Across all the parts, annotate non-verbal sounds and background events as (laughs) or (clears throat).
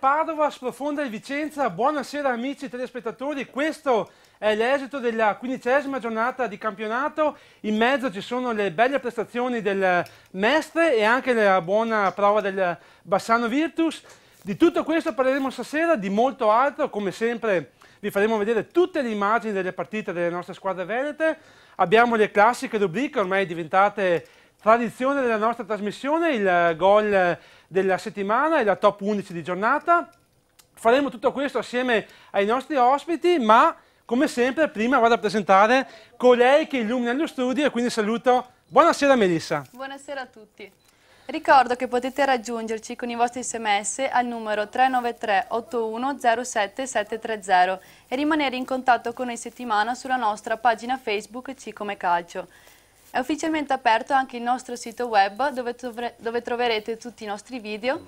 Padova, sprofonda il Vicenza. Buonasera amici telespettatori, questo è l'esito della quindicesima giornata di campionato. In mezzo ci sono le belle prestazioni del Mestre e anche la buona prova del Bassano Virtus. Di tutto questo parleremo stasera, di molto altro, come sempre vi faremo vedere tutte le immagini delle partite delle nostre squadre venete. Abbiamo le classiche rubriche ormai diventate tradizione della nostra trasmissione, il gol della settimana e la top 11 di giornata. Faremo tutto questo assieme ai nostri ospiti, ma come sempre prima vado a presentare colei che illumina lo studio e quindi saluto. Buonasera Melissa. Buonasera a tutti. Ricordo che potete raggiungerci con i vostri sms al numero 393 8107 730 e rimanere in contatto con noi settimana sulla nostra pagina Facebook C come Calcio. È ufficialmente aperto anche il nostro sito web dove, trovre, dove troverete tutti i nostri video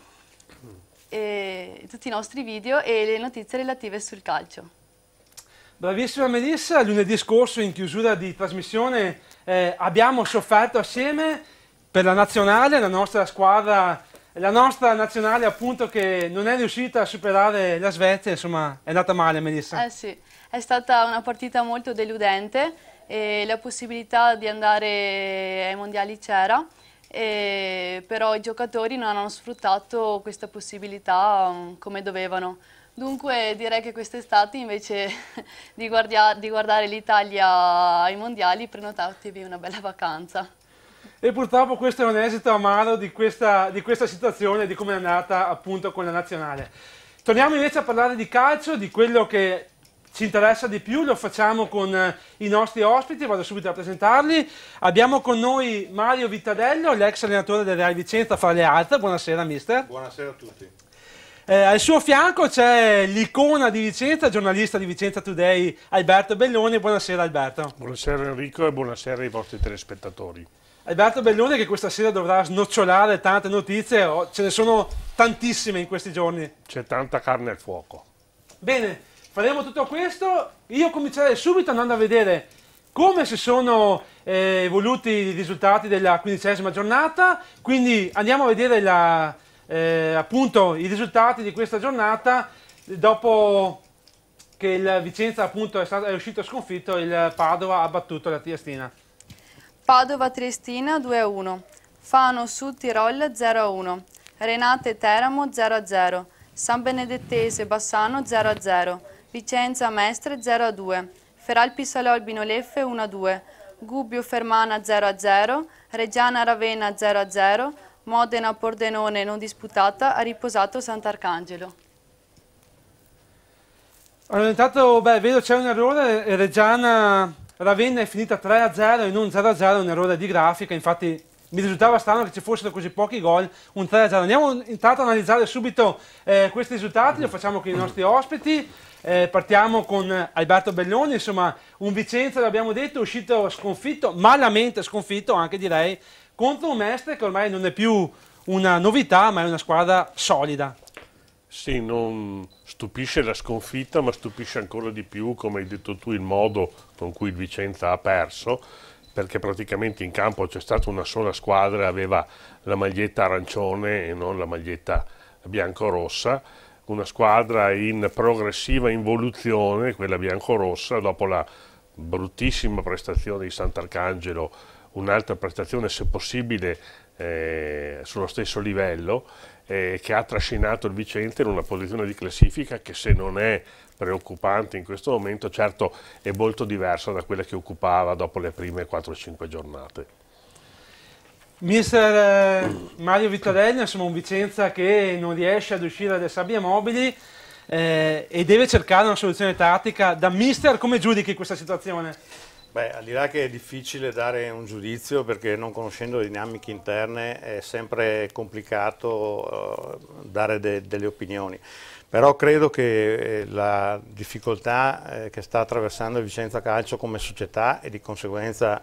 e, tutti i nostri video e le notizie relative sul calcio. Bravissima Melissa, lunedì scorso in chiusura di trasmissione eh, abbiamo sofferto assieme per la nazionale, la nostra squadra, la nostra nazionale appunto che non è riuscita a superare la Svezia, insomma è andata male Melissa. Eh sì, è stata una partita molto deludente e la possibilità di andare ai mondiali c'era, però i giocatori non hanno sfruttato questa possibilità um, come dovevano. Dunque direi che quest'estate invece (laughs) di, di guardare l'Italia ai mondiali prenotatevi una bella vacanza. E purtroppo questo è un esito amaro di questa, di questa situazione, di come è andata appunto con la nazionale. Torniamo invece a parlare di calcio, di quello che ci interessa di più, lo facciamo con eh, i nostri ospiti, vado subito a presentarli. Abbiamo con noi Mario Vittadello, l'ex allenatore del Real Vicenza fra le altre. Buonasera mister. Buonasera a tutti. Eh, al suo fianco c'è l'icona di Vicenza, giornalista di Vicenza Today, Alberto Belloni. Buonasera Alberto. Buonasera Enrico e buonasera ai vostri telespettatori. Alberto Belloni che questa sera dovrà snocciolare tante notizie, oh, ce ne sono tantissime in questi giorni. C'è tanta carne al fuoco. Bene, faremo tutto questo. Io comincerei subito andando a vedere come si sono eh, evoluti i risultati della quindicesima giornata. Quindi andiamo a vedere la, eh, appunto i risultati di questa giornata dopo che il Vicenza appunto è, stato, è uscito sconfitto, il Padova ha battuto la Triestina. Padova Triestina 2-1, Fano Sud Tirol 0-1, Renate Teramo 0-0, San Benedettese Bassano 0-0, Vicenza Mestre 0-2, a Feralpi Salò Leffe 1-2, a Gubbio Fermana 0-0, a Reggiana Ravenna 0-0, a Modena Pordenone non disputata, ha riposato Sant'Arcangelo. Allora intanto, beh, vedo c'è un errore, eh, Reggiana Ravenna è finita 3-0 a e non 0-0, a un errore di grafica, infatti mi risultava strano che ci fossero così pochi gol, un 3-0. Andiamo intanto ad analizzare subito eh, questi risultati, lo facciamo con i nostri ospiti. Eh, partiamo con Alberto Belloni, insomma un Vicenza, l'abbiamo detto, uscito sconfitto, malamente sconfitto anche direi, contro un Mestre che ormai non è più una novità ma è una squadra solida. Sì, non stupisce la sconfitta, ma stupisce ancora di più, come hai detto tu, il modo con cui il Vicenza ha perso, perché praticamente in campo c'è stata una sola squadra, aveva la maglietta arancione e non la maglietta bianco-rossa, una squadra in progressiva involuzione, quella biancorossa, dopo la bruttissima prestazione di Sant'Arcangelo, un'altra prestazione se possibile eh, sullo stesso livello, eh, che ha trascinato il Vicente in una posizione di classifica che se non è preoccupante in questo momento, certo è molto diversa da quella che occupava dopo le prime 4-5 giornate. Mister eh, Mario Vittorelli, insomma un Vicenza che non riesce ad uscire dalle sabbie mobili eh, e deve cercare una soluzione tattica. Da mister come giudichi questa situazione? Beh, al di là che è difficile dare un giudizio perché non conoscendo le dinamiche interne è sempre complicato uh, dare de delle opinioni. Però credo che eh, la difficoltà eh, che sta attraversando il Vicenza Calcio come società e di conseguenza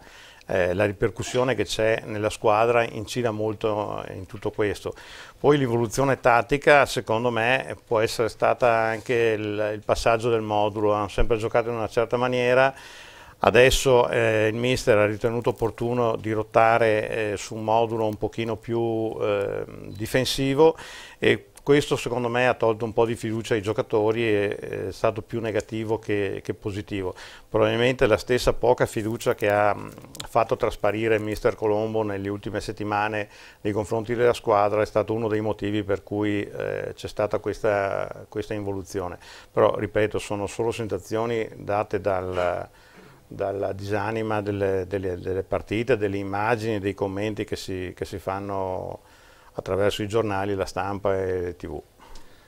eh, la ripercussione che c'è nella squadra incida molto in tutto questo. Poi l'evoluzione tattica secondo me può essere stata anche il, il passaggio del modulo, hanno sempre giocato in una certa maniera, Adesso eh, il mister ha ritenuto opportuno dirottare eh, su un modulo un pochino più eh, difensivo e questo secondo me ha tolto un po' di fiducia ai giocatori e è stato più negativo che, che positivo. Probabilmente la stessa poca fiducia che ha fatto trasparire mister Colombo nelle ultime settimane nei confronti della squadra è stato uno dei motivi per cui eh, c'è stata questa, questa, involuzione. Però, ripeto, sono solo sensazioni date dal dalla disanima delle, delle, delle, partite, delle immagini, dei commenti che si, che si fanno attraverso i giornali, la stampa e le tv.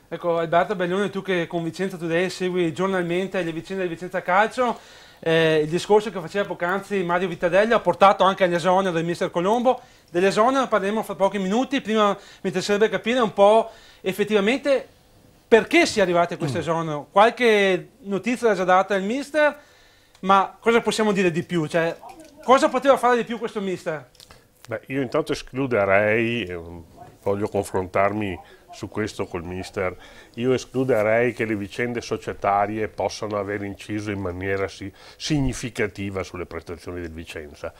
Ecco Alberto Bellone, tu che con Vicenza Today segui giornalmente le vicende di Vicenza Calcio, eh, il discorso che faceva poc'anzi Mario Vittadelli ha portato anche all'esonero del mister Colombo, dell'esonero parleremo fra pochi minuti, prima mi interesserebbe capire un po' effettivamente perché si è arrivati a questo mm. esonero, qualche notizia l'ha già data il mister, ma cosa possiamo dire di più? Cioè, cosa poteva fare di più questo mister? Beh, io intanto escluderei eh, voglio confrontarmi su questo col mister, io escluderei che le vicende societarie possano aver inciso in maniera si significativa sulle prestazioni del Vicenza,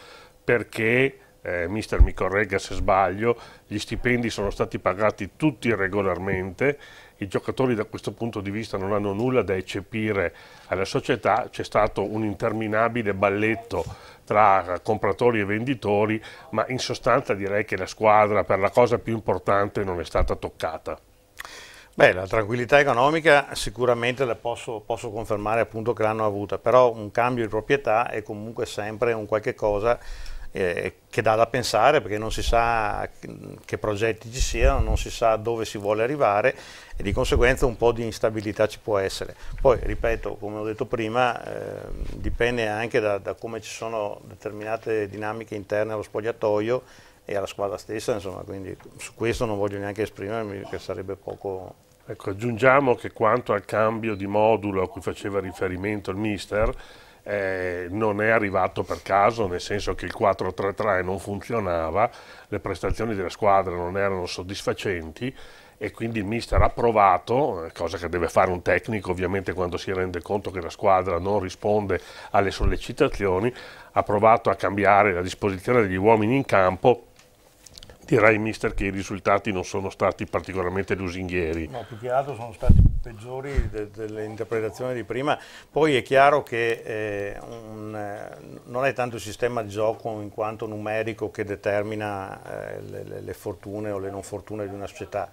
perché, eh, mister mi corregga se sbaglio, gli stipendi sono stati pagati tutti regolarmente, i giocatori da questo punto di vista non hanno nulla da eccepire alla società, c'è stato un interminabile balletto tra compratori e venditori, ma in sostanza direi che la squadra per la cosa più importante non è stata toccata. Beh, la tranquillità economica sicuramente la posso, posso confermare appunto che l'hanno avuta, però un cambio di proprietà è comunque sempre un qualche cosa eh, che dà da pensare perché non si sa che progetti ci siano, non si sa dove si vuole arrivare e di conseguenza un po' di instabilità ci può essere. Poi, ripeto, come ho detto prima, eh, dipende anche da, da come ci sono determinate dinamiche interne allo spogliatoio e alla squadra stessa, insomma, quindi su questo non voglio neanche esprimermi perché sarebbe poco Ecco, aggiungiamo che quanto al cambio di modulo a cui faceva riferimento il mister, eh, non è arrivato per caso, nel senso che il 4-3-3 non funzionava, le prestazioni della squadra non erano soddisfacenti e quindi il mister ha provato, eh, cosa che deve fare un tecnico ovviamente quando si rende conto che la squadra non risponde alle sollecitazioni, ha provato a cambiare la disposizione degli uomini in campo direi mister che i risultati non sono stati particolarmente lusinghieri. No, più che altro sono stati peggiori de dell'interpretazione di prima. Poi è chiaro che eh, un, eh, non è tanto il sistema di gioco in quanto numerico che determina eh, le, le fortune o le non fortune di una società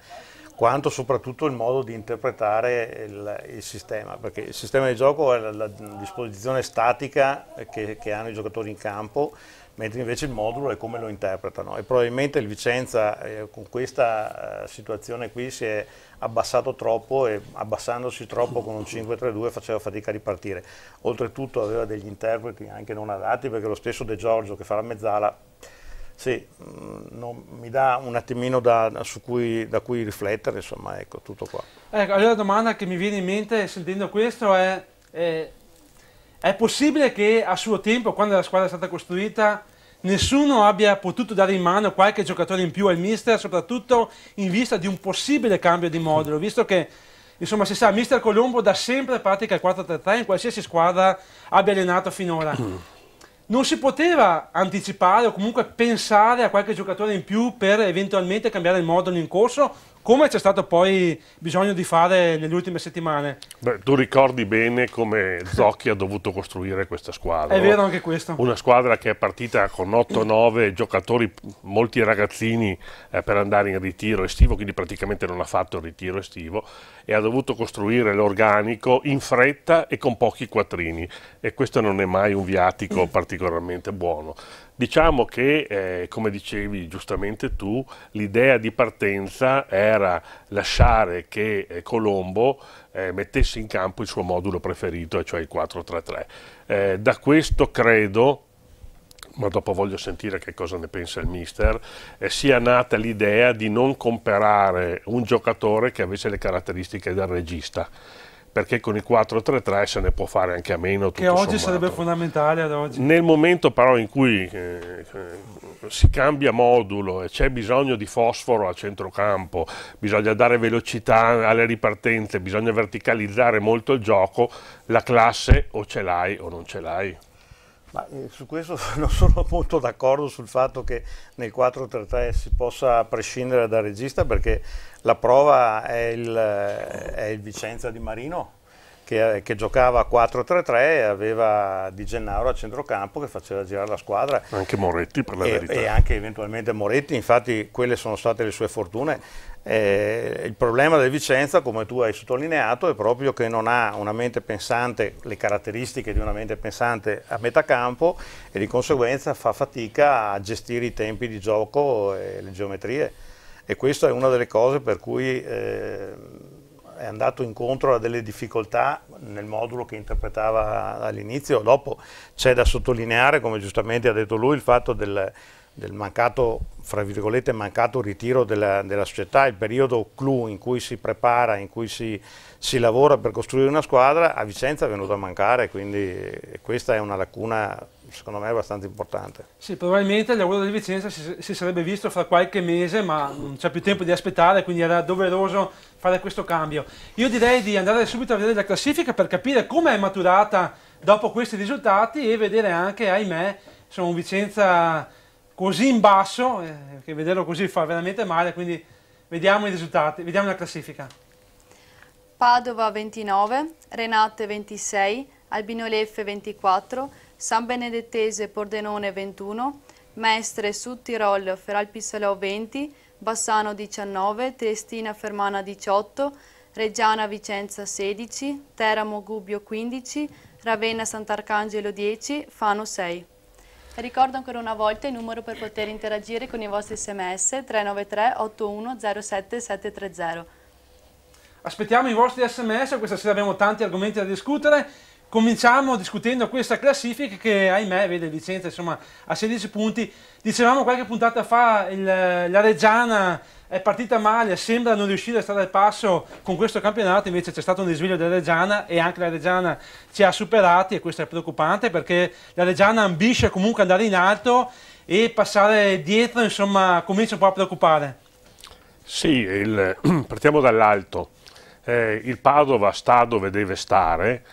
quanto soprattutto il modo di interpretare il, il, sistema, perché il sistema di gioco è la, la disposizione statica che, che hanno i giocatori in campo, mentre invece il modulo è come lo interpretano e probabilmente il Vicenza eh, con questa eh, situazione qui si è abbassato troppo e abbassandosi troppo con un 5-3-2 faceva fatica a ripartire. Oltretutto aveva degli interpreti anche non adatti perché lo stesso De Giorgio che fa la mezzala sì, mm, non, mi dà un attimino da, cui, da cui riflettere, insomma, ecco, tutto qua. Ecco, allora la domanda che mi viene in mente sentendo questo è, è, è possibile che a suo tempo, quando la squadra è stata costruita, nessuno abbia potuto dare in mano qualche giocatore in più al mister, soprattutto in vista di un possibile cambio di modulo, visto che insomma si sa, mister Colombo da sempre pratica il 4-3-3 in qualsiasi squadra abbia allenato finora. (clears throat) Non si poteva anticipare o comunque pensare a qualche giocatore in più per eventualmente cambiare il modulo in corso come c'è stato poi bisogno di fare nelle ultime settimane. Beh, tu ricordi bene come Zocchi ha dovuto costruire questa squadra. È vero anche questo. Una squadra che è partita con 8-9 giocatori, molti ragazzini eh, per andare in ritiro estivo, quindi praticamente non ha fatto il ritiro estivo e ha dovuto costruire l'organico in fretta e con pochi quattrini e questo non è mai un viatico particolarmente buono. Diciamo che, eh, come dicevi giustamente tu, l'idea di partenza era lasciare che eh, Colombo eh, mettesse in campo il suo modulo preferito, cioè il 4-3-3. Eh, da questo credo ma dopo voglio sentire che cosa ne pensa il mister, eh, sia nata l'idea di non comprare un giocatore che avesse le caratteristiche del regista perché con il 4-3-3 se ne può fare anche a meno. Tutto che oggi sommato. sarebbe fondamentale ad oggi. Nel momento però in cui eh, eh, si cambia modulo e c'è bisogno di fosforo al centrocampo, bisogna dare velocità alle ripartenze, bisogna verticalizzare molto il gioco, la classe o ce l'hai o non ce l'hai. Ma, eh, su questo (laughs) non sono molto d'accordo sul fatto che nel 4-3-3 si possa prescindere dal regista perché la prova è il, eh, è il Vicenza di Marino che, che, giocava 4-3-3 e aveva Di Gennaro a centrocampo che faceva girare la squadra. Anche Moretti per la e, verità. E anche eventualmente Moretti, infatti quelle sono state le sue fortune. Eh, il problema del Vicenza, come tu hai sottolineato, è proprio che non ha una mente pensante, le caratteristiche di una mente pensante a metà campo e di conseguenza fa fatica a gestire i tempi di gioco e le geometrie. E questa è una delle cose per cui... Eh, è andato incontro a delle difficoltà nel modulo che interpretava all'inizio, dopo c'è da sottolineare, come giustamente ha detto lui, il fatto del, del mancato, fra virgolette, mancato ritiro della, della società, il periodo clou in cui si prepara, in cui si si lavora per costruire una squadra, a Vicenza è venuto a mancare, quindi questa è una lacuna secondo me abbastanza importante. Sì, probabilmente il lavoro di Vicenza si, si, sarebbe visto fra qualche mese, ma non c'è più tempo di aspettare, quindi era doveroso fare questo cambio. Io direi di andare subito a vedere la classifica per capire come è maturata dopo questi risultati e vedere anche, ahimè, insomma, un Vicenza così in basso, eh, che vederlo così fa veramente male, quindi vediamo i risultati, vediamo la classifica. Padova 29, Renate 26, Albino Leffe 24, San Benedettese Pordenone 21, Mestre Sud Tirol Feralpisalò 20, Bassano 19, Triestina Fermana 18, Reggiana Vicenza 16, Teramo Gubbio 15, Ravenna Sant'Arcangelo 10, Fano 6. Ricordo ancora una volta il numero per poter interagire con i vostri sms 393 81 07730 aspettiamo i vostri sms, questa sera abbiamo tanti argomenti da discutere. Cominciamo discutendo questa classifica che ahimè vede Vicenza insomma a 16 punti. Dicevamo qualche puntata fa il, la Reggiana è partita male, sembra non riuscire a stare al passo con questo campionato, invece c'è stato un risveglio della Reggiana e anche la Reggiana ci ha superati e questo è preoccupante perché la Reggiana ambisce comunque andare in alto e passare dietro insomma comincia un po' a preoccupare. Sì, il, (clears throat) partiamo dall'alto eh, il Padova sta dove deve stare,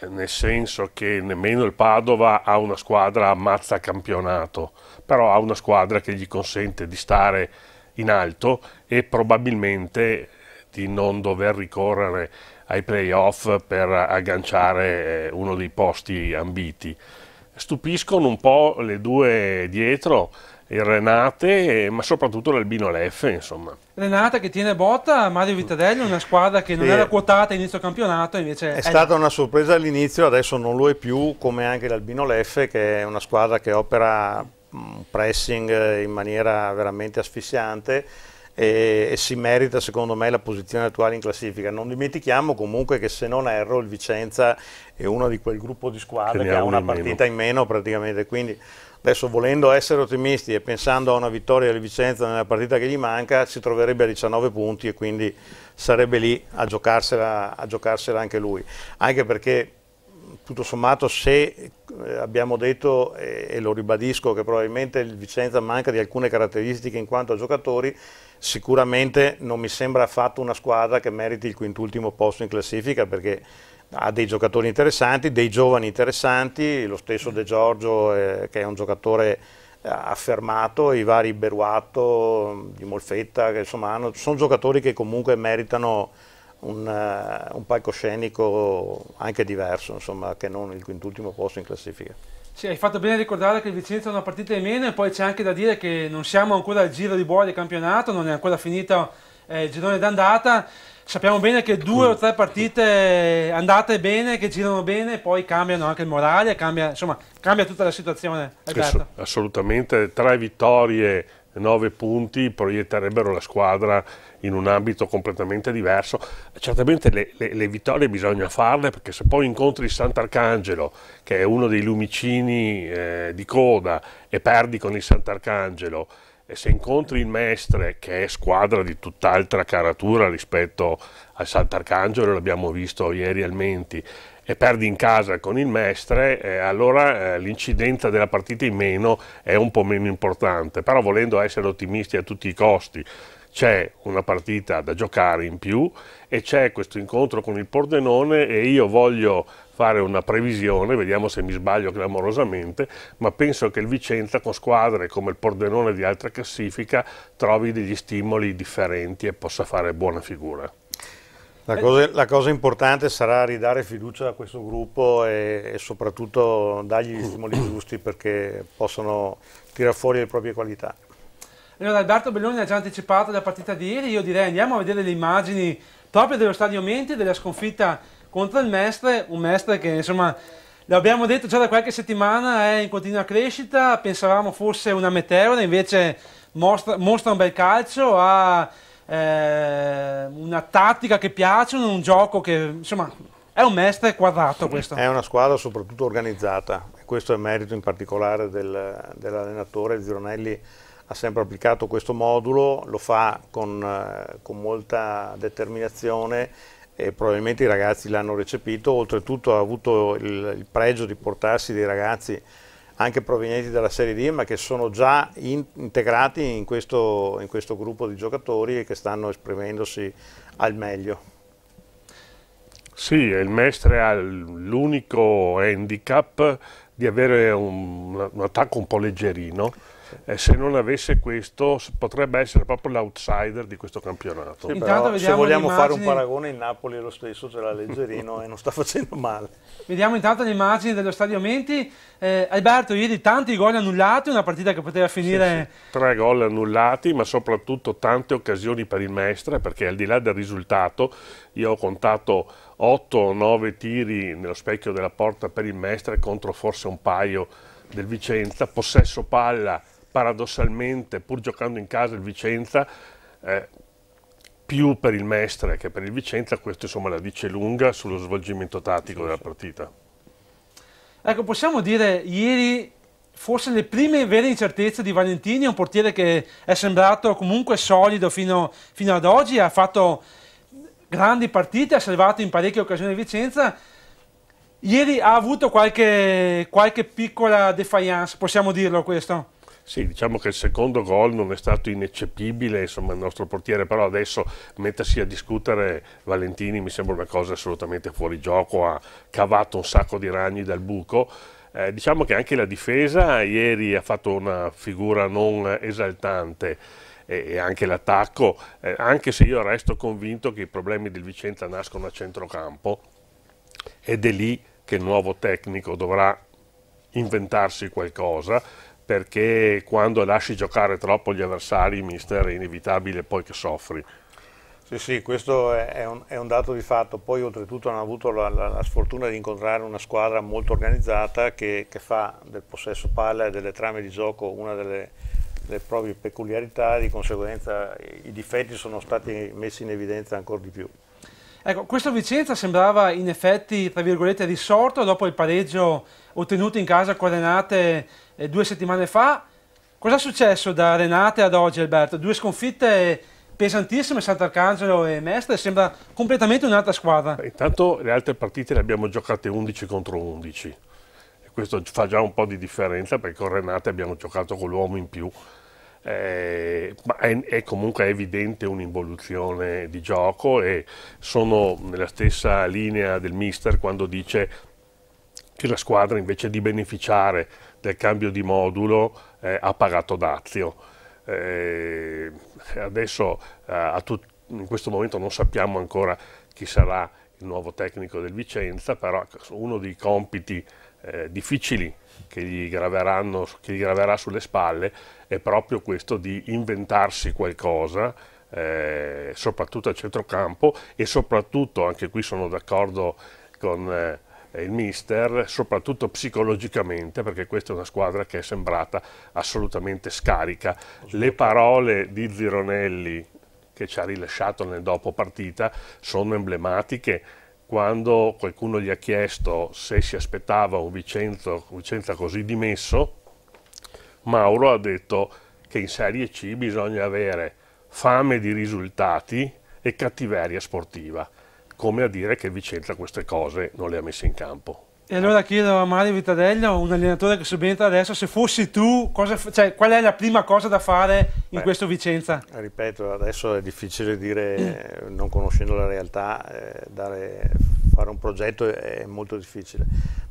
eh, nel senso che nemmeno il Padova ha una squadra ammazza campionato, però ha una squadra che gli consente di stare in alto e probabilmente eh, di non dover ricorrere ai playoff per agganciare eh, uno dei posti ambiti. Stupiscono un po' le due dietro il Renate, ma soprattutto l'Albino Leffe, insomma. Renate che tiene botta, Mario Vitadelli, una squadra che non sì. era quotata inizio campionato, invece... È, è stata una sorpresa all'inizio, adesso non lo è più, come anche l'Albino Leffe, che è una squadra che opera mm, pressing eh, in maniera veramente asfissiante e, e si merita secondo me la posizione attuale in classifica. Non dimentichiamo comunque che se non erro il Vicenza è uno di quel gruppo di squadre che, che ha una partita in meno praticamente, quindi Adesso volendo essere ottimisti e pensando a una vittoria del Vicenza nella partita che gli manca, si troverebbe a 19 punti e quindi sarebbe lì a giocarsela, a giocarsela anche lui. Anche perché tutto sommato se eh, abbiamo detto e lo ribadisco che probabilmente il Vicenza manca di alcune caratteristiche in quanto a giocatori, sicuramente non mi sembra affatto una squadra che meriti il quintultimo posto in classifica perché ha dei giocatori interessanti, dei giovani interessanti, lo stesso De Giorgio eh, che è un giocatore eh, affermato, i vari Beruato, di Molfetta, che insomma hanno, sono giocatori che comunque meritano un, uh, un palcoscenico anche diverso, insomma, che non il quintultimo posto in classifica. Sì, hai fatto bene a ricordare che il Vicenza ha una partita in meno e poi c'è anche da dire che non siamo ancora al giro di boa del campionato, non è ancora finito eh, il girone d'andata sappiamo bene che due o tre partite andate bene, che girano bene, poi cambiano anche il morale, cambia, insomma, cambia tutta la situazione. Alberto. Assolutamente, tre vittorie, nove punti proietterebbero la squadra in un ambito completamente diverso. Certamente le, le, le vittorie bisogna farle perché se poi incontri Sant'Arcangelo, che è uno dei lumicini eh, di coda, e perdi con il Sant'Arcangelo, e se incontri il Mestre, che è squadra di tutt'altra caratura rispetto al Sant'Arcangelo, l'abbiamo visto ieri al Menti, e perdi in casa con il Mestre, eh, allora eh, l'incidenza della partita in meno è un po' meno importante. Però volendo essere ottimisti a tutti i costi, c'è una partita da giocare in più e c'è questo incontro con il Pordenone e io voglio fare una previsione, vediamo se mi sbaglio clamorosamente, ma penso che il Vicenza con squadre come il Pordenone di altra classifica trovi degli stimoli differenti e possa fare buona figura. La cosa, la cosa, importante sarà ridare fiducia a questo gruppo e, e soprattutto dargli gli stimoli (clears throat) giusti perché possono tirare fuori le proprie qualità. Allora, Alberto Belloni ha già anticipato la partita di ieri, io direi andiamo a vedere le immagini proprio dello stadio Menti, della sconfitta contro il Mestre, un Mestre che insomma l'abbiamo detto già da qualche settimana è in continua crescita, pensavamo fosse una meteora, invece mostra, mostra un bel calcio, ha eh, una tattica che piace, un gioco che insomma è un Mestre quadrato questo. È una squadra soprattutto organizzata, questo è merito in particolare del, dell'allenatore Gironelli ha sempre applicato questo modulo, lo fa con, eh, con molta determinazione e probabilmente i ragazzi l'hanno recepito, oltretutto ha avuto il, il, pregio di portarsi dei ragazzi anche provenienti dalla Serie D ma che sono già in, integrati in questo, in questo gruppo di giocatori e che stanno esprimendosi al meglio. Sì, il Mestre ha l'unico handicap di avere un, un attacco un po' leggerino eh, se non avesse questo potrebbe essere proprio l'outsider di questo campionato. Sì, però, se vogliamo fare un paragone il Napoli è lo stesso, ce l'ha Leggerino (laughs) e non sta facendo male. Vediamo intanto le immagini dello stadio Menti. Eh, Alberto, ieri tanti gol annullati, una partita che poteva finire... Sì, sì. Tre gol annullati, ma soprattutto tante occasioni per il Mestre, perché al di là del risultato, io ho contato 8 o 9 tiri nello specchio della porta per il Mestre contro forse un paio del Vicenza, possesso palla paradossalmente, pur giocando in casa il Vicenza, eh, più per il Mestre che per il Vicenza, questo insomma la dice lunga sullo svolgimento tattico della partita. Ecco, possiamo dire ieri forse le prime vere incertezze di Valentini, un portiere che è sembrato comunque solido fino, fino ad oggi, ha fatto grandi partite, ha salvato in parecchie occasioni il Vicenza, Ieri ha avuto qualche, qualche, piccola defiance, possiamo dirlo questo? Sì, diciamo che il secondo gol non è stato ineccepibile, insomma, il nostro portiere, però adesso mettersi a discutere Valentini mi sembra una cosa assolutamente fuori gioco, ha cavato un sacco di ragni dal buco. Eh, diciamo che anche la difesa ieri ha fatto una figura non esaltante e, anche l'attacco, eh, anche se io resto convinto che i problemi del Vicenza nascono a centrocampo ed è lì che il nuovo tecnico dovrà inventarsi qualcosa perché quando lasci giocare troppo gli avversari, mister, è inevitabile poi che soffri. Sì, sì, questo è un, è un, dato di fatto. Poi oltretutto hanno avuto la, la, la sfortuna di incontrare una squadra molto organizzata che, che, fa del possesso palla e delle trame di gioco una delle, delle, proprie peculiarità, di conseguenza i difetti sono stati messi in evidenza ancora di più. Ecco, questo Vicenza sembrava in effetti, tra virgolette, risorto dopo il pareggio ottenuto in casa con Renate eh, due settimane fa. Cos'è successo da Renate ad oggi, Alberto? Due sconfitte pesantissime, Sant'Arcangelo e Mestre, sembra completamente un'altra squadra. Beh, intanto le altre partite le abbiamo giocate 11 contro 11. E questo fa già un po' di differenza perché con Renate abbiamo giocato con l'uomo in più eh, è, è, comunque evidente un'involuzione di gioco e sono nella stessa linea del mister quando dice che la squadra invece di beneficiare del cambio di modulo eh, ha pagato dazio. Eh, adesso eh, in questo momento non sappiamo ancora chi sarà il nuovo tecnico del Vicenza, però uno dei compiti eh, difficili che gli, che gli, graverà sulle spalle è proprio questo di inventarsi qualcosa, eh, soprattutto a centrocampo e soprattutto, anche qui sono d'accordo con... Eh, il mister, soprattutto psicologicamente, perché questa è una squadra che è sembrata assolutamente scarica. Le parole di Zironelli che ci ha rilasciato nel dopo partita sono emblematiche quando qualcuno gli ha chiesto se si aspettava un Vicenzo, Vicenza così dimesso, Mauro ha detto che in Serie C bisogna avere fame di risultati e cattiveria sportiva, come a dire che Vicenza queste cose non le ha messe in campo. E allora chiedo a Mario Vitadello, un allenatore che subentra adesso, se fossi tu, cosa, cioè, qual è la prima cosa da fare in Beh, questo Vicenza? Ripeto, adesso è difficile dire, (clears throat) non conoscendo la realtà, eh, dare, fare un progetto è molto difficile,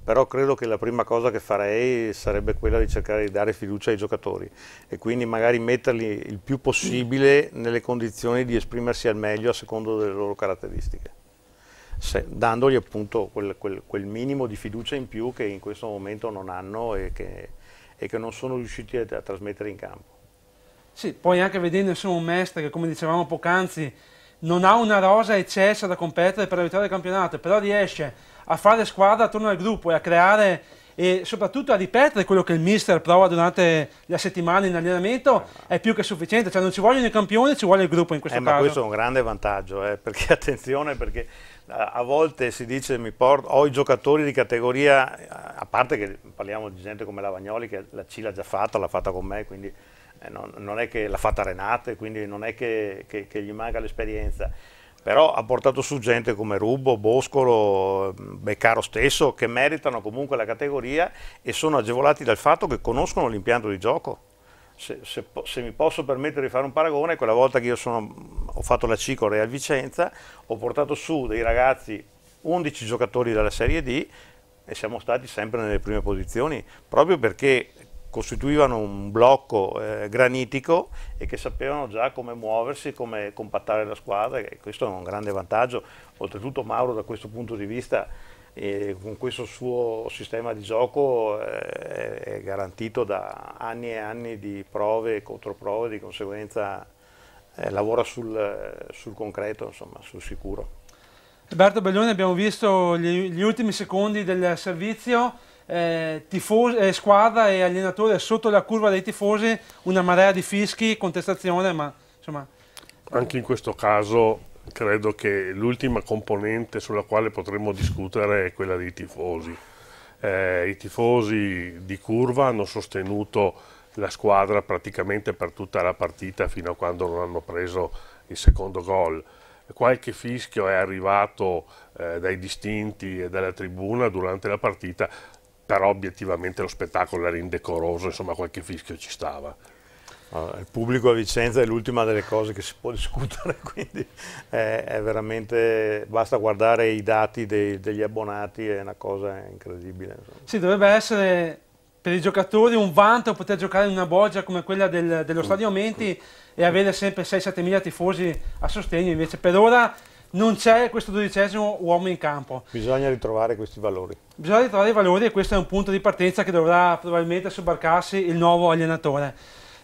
però credo che la prima cosa che farei sarebbe quella di cercare di dare fiducia ai giocatori e quindi magari metterli il più possibile nelle condizioni di esprimersi al meglio a secondo delle loro caratteristiche se, dandogli appunto quel, quel, quel, minimo di fiducia in più che in questo momento non hanno e che, e che non sono riusciti a, a, trasmettere in campo. Sì, poi anche vedendo insomma, un Mestre che come dicevamo poc'anzi non ha una rosa eccessa da competere per la vittoria del campionato, però riesce a fare squadra attorno al gruppo e a creare e soprattutto a ripetere quello che il mister prova durante la settimana in allenamento è più che sufficiente, cioè non ci vogliono i campioni, ci vuole il gruppo in questo eh, caso. Ma questo è un grande vantaggio, eh, perché (laughs) attenzione perché a volte si dice mi porto, ho i giocatori di categoria, a parte che parliamo di gente come Lavagnoli che la C l'ha già fatta, l'ha fatta con me, quindi eh, non, non è che l'ha fatta Renate, quindi non è che, che, che gli manca l'esperienza però ha portato su gente come Rubbo, Boscolo, Beccaro stesso, che meritano comunque la categoria e sono agevolati dal fatto che conoscono l'impianto di gioco se, se, se, mi posso permettere di fare un paragone, quella volta che io sono, ho fatto la C con Real Vicenza, ho portato su dei ragazzi, 11 giocatori della Serie D e siamo stati sempre nelle prime posizioni, proprio perché costituivano un blocco eh, granitico e che sapevano già come muoversi, come compattare la squadra e questo è un grande vantaggio. Oltretutto Mauro da questo punto di vista e con questo suo sistema di gioco eh, è garantito da anni e anni di prove e controprove, di conseguenza eh, lavora sul, sul concreto, insomma, sul sicuro. Alberto Bellone, abbiamo visto gli, gli ultimi secondi del servizio, eh, tifosi, eh, squadra e allenatore sotto la curva dei tifosi, una marea di fischi, contestazione, ma insomma... Anche in questo caso credo che l'ultima componente sulla quale potremmo discutere è quella dei tifosi. Eh, I tifosi di curva hanno sostenuto la squadra praticamente per tutta la partita fino a quando non hanno preso il secondo gol. Qualche fischio è arrivato eh, dai distinti e dalla tribuna durante la partita, però obiettivamente lo spettacolo era indecoroso, insomma qualche fischio ci stava. Allora, il pubblico a Vicenza è l'ultima delle cose che si può discutere, (laughs) quindi è, è veramente, basta guardare i dati dei, degli abbonati, è una cosa incredibile. Insomma. Sì, dovrebbe essere per i giocatori un vanto poter giocare in una bolgia come quella del, dello mm. Stadio Menti mm. e avere sempre 6-7 mila tifosi a sostegno, invece per ora non c'è questo dodicesimo uomo in campo. Bisogna ritrovare questi valori. Bisogna ritrovare i valori e questo è un punto di partenza che dovrà probabilmente sobbarcarsi il nuovo allenatore.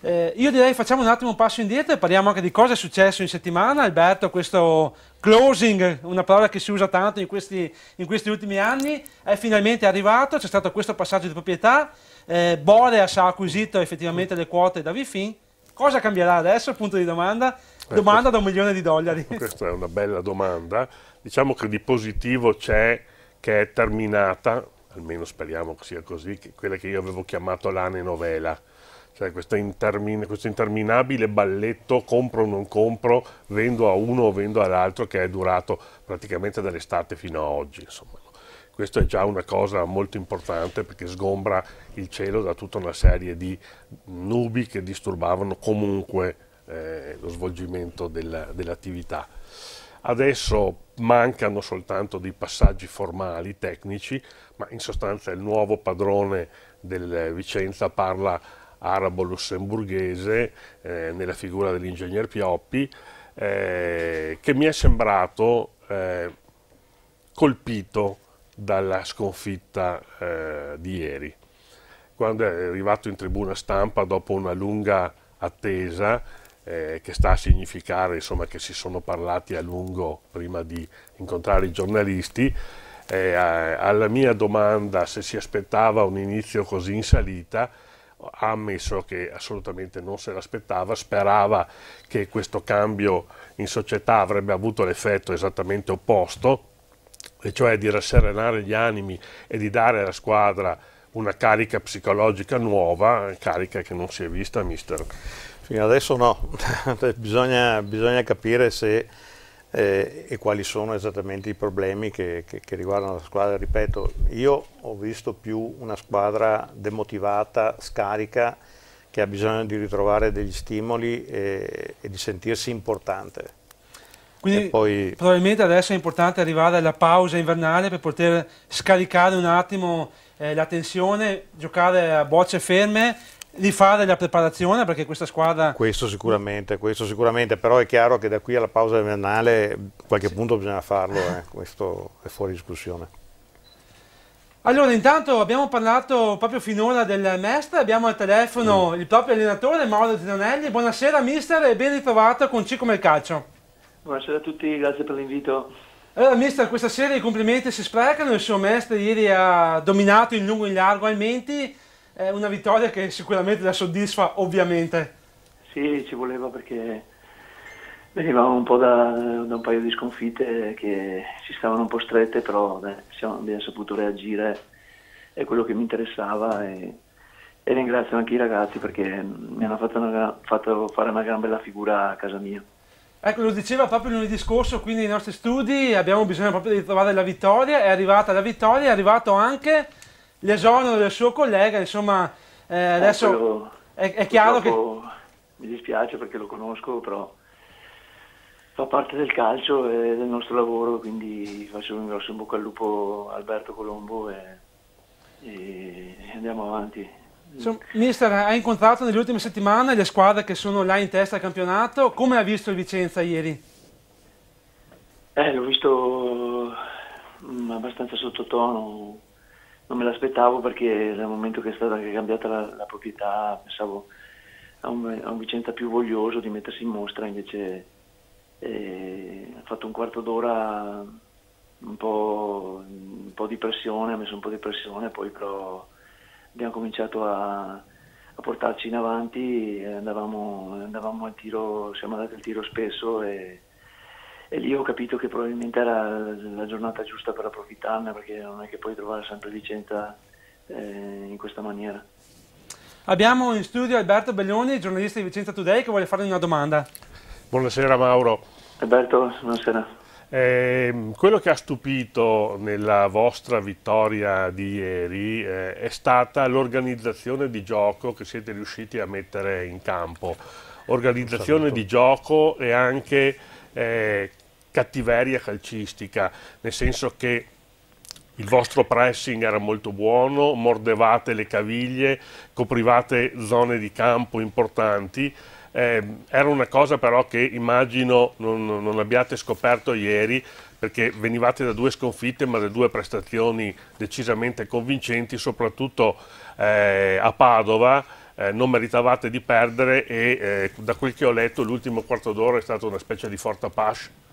Eh, io direi facciamo un attimo un passo indietro e parliamo anche di cosa è successo in settimana. Alberto, questo closing, una parola che si usa tanto in questi, in questi ultimi anni, è finalmente arrivato, c'è stato questo passaggio di proprietà, eh, Boreas ha acquisito effettivamente le quote da Vifin. Cosa cambierà adesso? Punto di domanda. Eh, domanda da un milione di dollari. (laughs) Questa è una bella domanda. Diciamo che di positivo c'è che è terminata, almeno speriamo che sia così, che quella che io avevo chiamato l'ane novela cioè questo, intermin questo interminabile balletto compro o non compro, vendo a uno o vendo all'altro che è durato praticamente dall'estate fino a oggi. Insomma. Questo è già una cosa molto importante perché sgombra il cielo da tutta una serie di nubi che disturbavano comunque eh, lo svolgimento del, dell'attività. Adesso mancano soltanto dei passaggi formali, tecnici, ma in sostanza il nuovo padrone del Vicenza parla arabo-lussemburghese eh, nella figura dell'ingegner Pioppi, eh, che mi è sembrato eh, colpito dalla sconfitta eh, di ieri. Quando è arrivato in tribuna stampa dopo una lunga attesa, eh, che sta a significare insomma, che si sono parlati a lungo prima di incontrare i giornalisti, eh, alla mia domanda se si aspettava un inizio così in salita, ha ammesso che assolutamente non se l'aspettava, sperava che questo cambio in società avrebbe avuto l'effetto esattamente opposto, e cioè di rasserenare gli animi e di dare alla squadra una carica psicologica nuova, carica che non si è vista, mister. Fino adesso no, (laughs) bisogna, bisogna capire se eh, e quali sono esattamente i problemi che, che, che, riguardano la squadra. Ripeto, io ho visto più una squadra demotivata, scarica, che ha bisogno di ritrovare degli stimoli e, e di sentirsi importante. Quindi poi... probabilmente adesso è importante arrivare alla pausa invernale per poter scaricare un attimo eh, la tensione, giocare a bocce ferme di fare la preparazione perché questa squadra... Questo sicuramente, questo sicuramente, però è chiaro che da qui alla pausa invernale a qualche sì. punto bisogna farlo, eh. questo è fuori discussione. Allora, intanto abbiamo parlato proprio finora del Mestre, abbiamo al telefono mm. il proprio allenatore Mauro Zinonelli. Buonasera mister e ben ritrovato con C come il calcio. Buonasera a tutti, grazie per l'invito. Allora mister, questa sera i complimenti si sprecano, il suo Mestre ieri ha dominato in lungo e in largo al Menti, è una vittoria che sicuramente la soddisfa ovviamente. Sì, ci voleva perché venivamo un po' da, da un paio di sconfitte che ci stavano un po' strette, però beh, siamo, abbiamo saputo reagire, è quello che mi interessava e, e ringrazio anche i ragazzi perché mi hanno fatto, una, fatto fare una gran bella figura a casa mia. Ecco, lo diceva proprio lunedì scorso, quindi nei nostri studi abbiamo bisogno proprio di trovare la vittoria, è arrivata la vittoria, è arrivato anche l'esonero del suo collega, insomma, eh, eh, adesso quello, è, è, chiaro che... Mi dispiace perché lo conosco, però fa parte del calcio e del nostro lavoro, quindi faccio un grosso in bocca al lupo a Alberto Colombo e, e andiamo avanti. Insomma, mister, ha incontrato nelle ultime settimane le squadre che sono là in testa al campionato, come ha visto il Vicenza ieri? Eh, l'ho visto mm, abbastanza sottotono, non me l'aspettavo perché dal momento che è stata cambiata la, la proprietà pensavo a un, a un, Vicenza più voglioso di mettersi in mostra, invece eh, ha fatto un quarto d'ora un po', un po', di pressione, ha messo un po' di pressione, poi però abbiamo cominciato a, a portarci in avanti, andavamo, andavamo al tiro, siamo andati al tiro spesso e e lì ho capito che probabilmente era la giornata giusta per approfittarne perché non è che puoi trovare sempre Vicenza eh, in questa maniera. Abbiamo in studio Alberto Belloni, giornalista di Vicenza Today, che vuole fargli una domanda. Buonasera Mauro. Alberto, buonasera. Eh, quello che ha stupito nella vostra vittoria di ieri eh, è stata l'organizzazione di gioco che siete riusciti a mettere in campo. Organizzazione certo. di gioco e anche eh, cattiveria calcistica, nel senso che il vostro pressing era molto buono, mordevate le caviglie, coprivate zone di campo importanti. Eh, era una cosa però che immagino non, non, abbiate scoperto ieri perché venivate da due sconfitte ma da due prestazioni decisamente convincenti, soprattutto eh, a Padova. Eh, non meritavate di perdere e eh, da quel che ho letto l'ultimo quarto d'ora è stata una specie di forte apache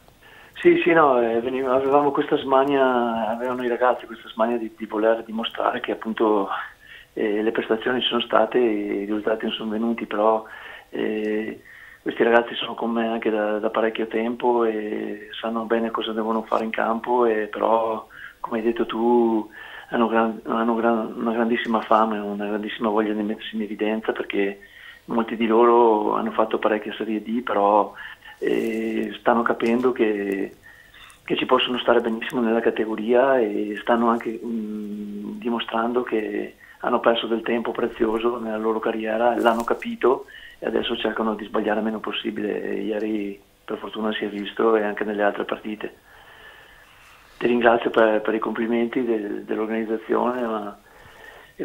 sì, sì, no, eh, avevamo questa smania, avevano i ragazzi questa smania di, di voler dimostrare che appunto eh, le prestazioni ci sono state, i risultati non sono venuti, però eh, questi ragazzi sono con me anche da, da, parecchio tempo e sanno bene cosa devono fare in campo, e, però come hai detto tu hanno, gran- hanno gran- una grandissima fame, una grandissima voglia di mettersi in evidenza perché molti di loro hanno fatto parecchie serie D, però e stanno capendo che, che, ci possono stare benissimo nella categoria e stanno anche mh, mm, dimostrando che hanno perso del tempo prezioso nella loro carriera, l'hanno capito e adesso cercano di sbagliare il meno possibile. E ieri per fortuna si è visto e anche nelle altre partite. Ti ringrazio per, per i complimenti de, dell'organizzazione, ma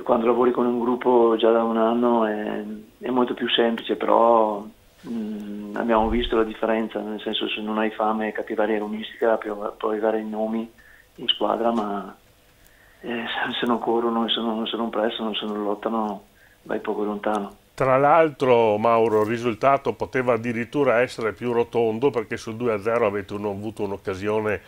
quando lavori con un gruppo già da un anno è, è molto più semplice, però mh, mm, abbiamo visto la differenza, nel senso se non hai fame cattiveria agonistica puoi avere i nomi in squadra, ma eh, se non corrono, se non, se non prestano, se non lottano vai poco lontano. Tra l'altro, Mauro, il risultato poteva addirittura essere più rotondo perché sul 2-0 avete avuto un'occasione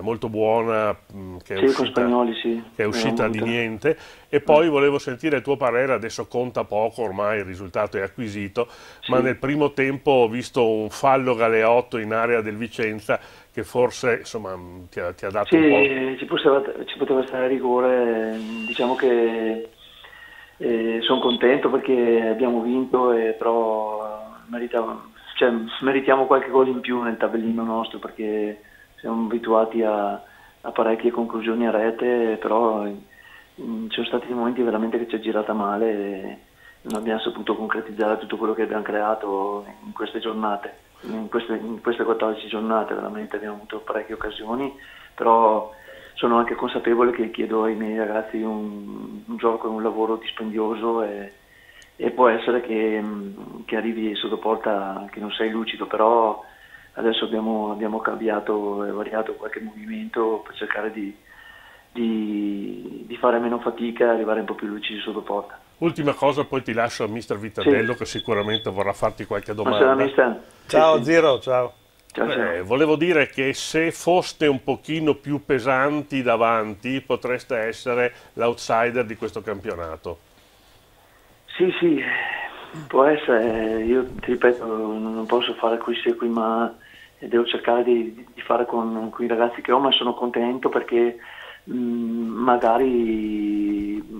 molto buona che è, uscita, sì. che è uscita di niente e poi mm. volevo sentire il tuo parere, adesso conta poco ormai il risultato è acquisito, sì. ma nel primo tempo ho visto un fallo Galeotto in area del Vicenza che forse insomma, ti, ha, ti ha dato un po'... Ci ci poteva stare a rigore, diciamo che eh, sono contento perché abbiamo vinto e però merita, cioè, meritiamo qualche gol in più nel tabellino nostro perché siamo abituati a, a parecchie conclusioni a rete, però ci sono stati momenti veramente che ci è girata male e non abbiamo saputo concretizzare tutto quello che abbiamo creato in queste giornate, in queste, in queste 14 giornate veramente abbiamo avuto parecchie occasioni, però sono anche consapevole che chiedo ai miei ragazzi un, un gioco e un lavoro dispendioso e, e può essere che, che arrivi sotto porta che non sei lucido, però adesso abbiamo, abbiamo cambiato e variato qualche movimento per cercare di, di, di, fare meno fatica e arrivare un po' più lucidi sotto porta. Ultima cosa, poi ti lascio a mister Vitadello sì. che sicuramente vorrà farti qualche domanda. Buonasera, ciao sì. Ziro, ciao. ciao, Beh, volevo dire che se foste un pochino più pesanti davanti potreste essere l'outsider di questo campionato. Sì, sì, può essere, io ti ripeto, non posso fare qui se qui, ma e devo cercare di, di fare con, con, i ragazzi che ho, ma sono contento perché mh, mm, magari mh,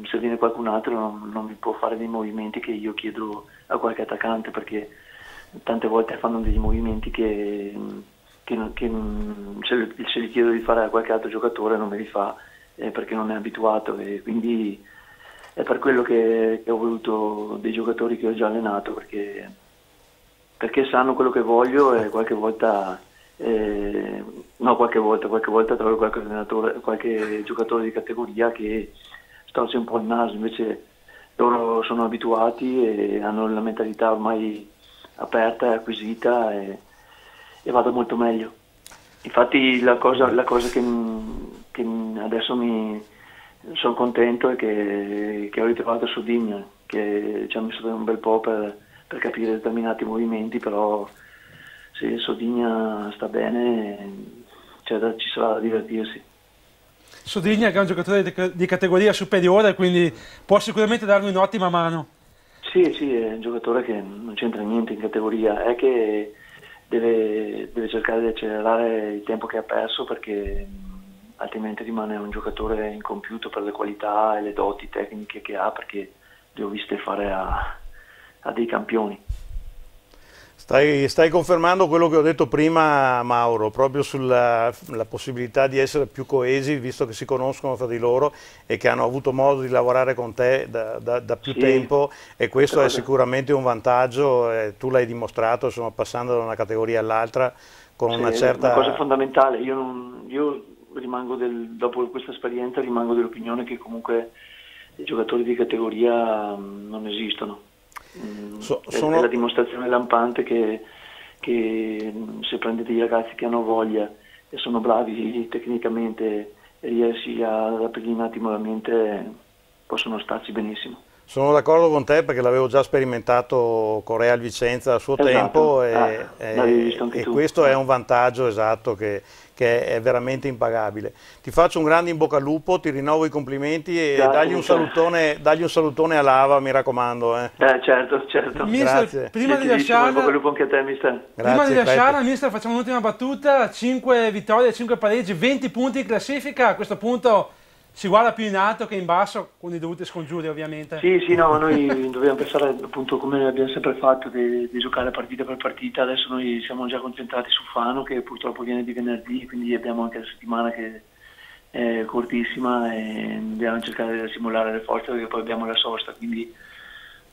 mm, se viene qualcun altro non, non, mi può fare dei movimenti che io chiedo a qualche attaccante perché tante volte fanno dei movimenti che, mm, che, che se, se, li chiedo di fare a qualche altro giocatore non me li fa eh, perché non è abituato e quindi è per quello che, che ho voluto dei giocatori che ho già allenato perché perché sanno quello che voglio e qualche volta, eh, no qualche volta, qualche volta trovo qualche, qualche giocatore di categoria che storce un po' il naso, invece loro sono abituati e hanno la mentalità ormai aperta e acquisita e, e vado molto meglio. Infatti la cosa, la cosa che, che, adesso mi sono contento è che, che ho ritrovato Sudin, che ci ha messo un bel po' per per capire determinati movimenti, però se Sodigna sta bene cioè, ci sarà da divertirsi. Sodigna è un giocatore di categoria superiore, quindi può sicuramente darvi un'ottima mano. Sì, sì, è un giocatore che non c'entra niente in categoria, è che deve, deve cercare di accelerare il tempo che ha perso perché altrimenti rimane un giocatore incompiuto per le qualità e le doti tecniche che ha perché le ho viste fare a, a dei campioni. Stai, stai, confermando quello che ho detto prima Mauro, proprio sulla possibilità di essere più coesi, visto che si conoscono fra di loro e che hanno avuto modo di lavorare con te da, da, da più sì. tempo e questo Però... è sicuramente un vantaggio, eh, tu l'hai dimostrato, insomma, passando da una categoria all'altra con sì, una certa... Una cosa fondamentale, io, non, io rimango del, dopo questa esperienza rimango dell'opinione che comunque i giocatori di categoria mm, non esistono So, sono... È la dimostrazione lampante che, che se prendete i ragazzi che hanno voglia e sono bravi tecnicamente e riesci ad aprirgli un attimo la mente, possono starci benissimo. Sono d'accordo con te perché l'avevo già sperimentato Corea al Vicenza a suo esatto. tempo e, ah, e, e questo è eh. un vantaggio esatto che, che, è veramente impagabile. Ti faccio un grande in bocca al lupo, ti rinnovo i complimenti e Grazie, dagli, un salutone, dagli, un salutone, a Lava, mi raccomando. Eh. eh certo, certo. Mister, prima di lasciarla, prima di lasciarla mister, facciamo un'ultima battuta, 5 vittorie, 5 pareggi, 20 punti in classifica, a questo punto si guarda più in alto che in basso con i dovuti scongiuri ovviamente. Sì, sì, no, noi dobbiamo pensare appunto come abbiamo sempre fatto di, di, giocare partita per partita, adesso noi siamo già concentrati su Fano che purtroppo viene di venerdì, quindi abbiamo anche la settimana che è cortissima e dobbiamo cercare di simulare le forze perché poi abbiamo la sosta, quindi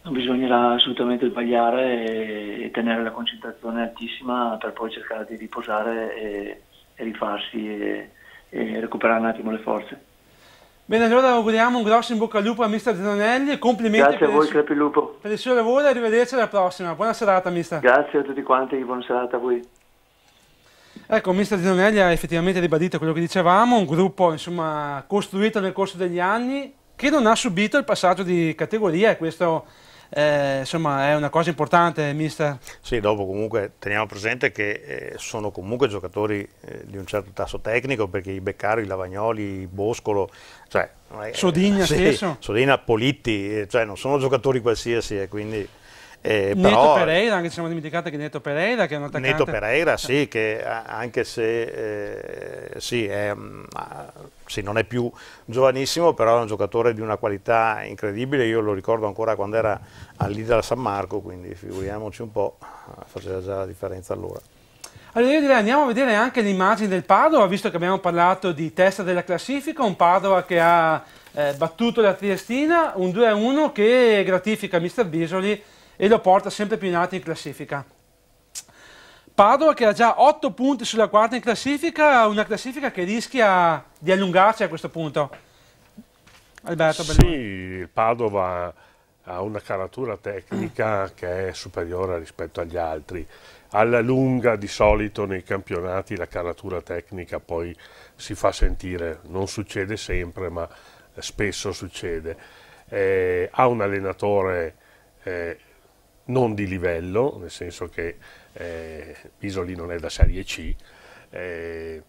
non bisognerà assolutamente sbagliare e, e tenere la concentrazione altissima per poi cercare di riposare e, e rifarsi e, e recuperare un attimo le forze. Bene, allora auguriamo un grosso in bocca al lupo a mister Zanonelli e complimenti Grazie per, a voi, il suo, lupo. per il suo lavoro e arrivederci alla prossima. Buona serata, mister. Grazie a tutti quanti, buona serata a voi. Ecco, mister Zanonelli ha effettivamente ribadito quello che dicevamo, un gruppo insomma, costruito nel corso degli anni che non ha subito il passaggio di categoria e questo eh, insomma è una cosa importante, mister. Sì, dopo comunque teniamo presente che eh, sono comunque giocatori eh, di un certo tasso tecnico perché i Beccari, i Lavagnoli, i Boscolo cioè, Sodigna sì, stesso? Sodigna, Politti, eh, cioè non sono giocatori qualsiasi e eh, quindi... Eh, Neto però, Pereira, anche se siamo dimenticati che Neto Pereira che è un attaccante. Neto Pereira sì, che anche se eh, sì, è, mm, sì, non è più giovanissimo, però è un giocatore di una qualità incredibile, io lo ricordo ancora quando era all'Ida San Marco, quindi figuriamoci un po', faceva già la differenza allora. Allora io direi andiamo a vedere anche le immagini del Padova, visto che abbiamo parlato di testa della classifica, un Padova che ha eh, battuto la Triestina, un 2-1 che gratifica Mr. Bisoli e lo porta sempre più in alto in classifica. Padova che ha già 8 punti sulla quarta in classifica, una classifica che rischia di allungarsi a questo punto. Alberto Bellini. Sì, il Padova ha una caratura tecnica che è superiore rispetto agli altri alla lunga di solito nei campionati la caratura tecnica poi si fa sentire, non succede sempre ma eh, spesso succede. Eh, ha un allenatore eh, non di livello, nel senso che eh, Isoli non è da Serie C. Eh,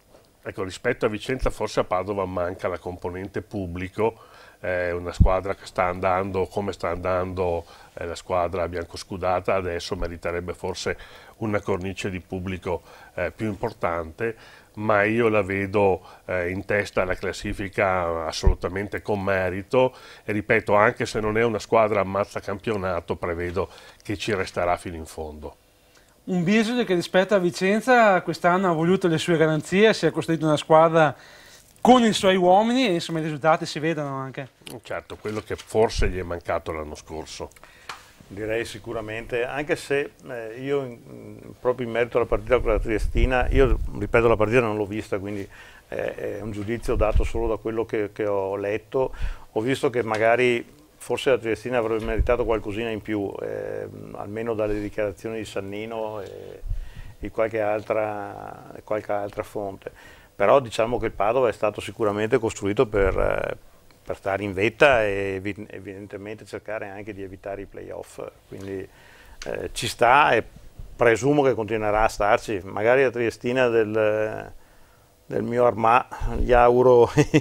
ecco, rispetto a Vicenza forse a Padova manca la componente pubblico è una squadra che sta andando come sta andando eh, la squadra biancoscudata, adesso meriterebbe forse una cornice di pubblico eh, più importante, ma io la vedo eh, in testa alla classifica assolutamente con merito e ripeto, anche se non è una squadra ammazza campionato, prevedo che ci resterà fino in fondo. Un Biesole che rispetto a Vicenza quest'anno ha voluto le sue garanzie, si è costruita una squadra con i suoi uomini e insomma i risultati si vedono anche. Certo, quello che forse gli è mancato l'anno scorso. Direi sicuramente, anche se eh, io in, proprio in merito alla partita con la Triestina, io ripeto la partita non l'ho vista, quindi eh, è un giudizio dato solo da quello che, che ho letto, ho visto che magari forse la Triestina avrebbe meritato qualcosina in più, eh, almeno dalle dichiarazioni di Sannino e di qualche altra, qualche altra fonte però diciamo che il Padova è stato sicuramente costruito per, eh, per stare in vetta e evidentemente cercare anche di evitare i playoff, quindi eh, ci sta e presumo che continuerà a starci, magari la Triestina del, del mio Armà gli auguro (laughs)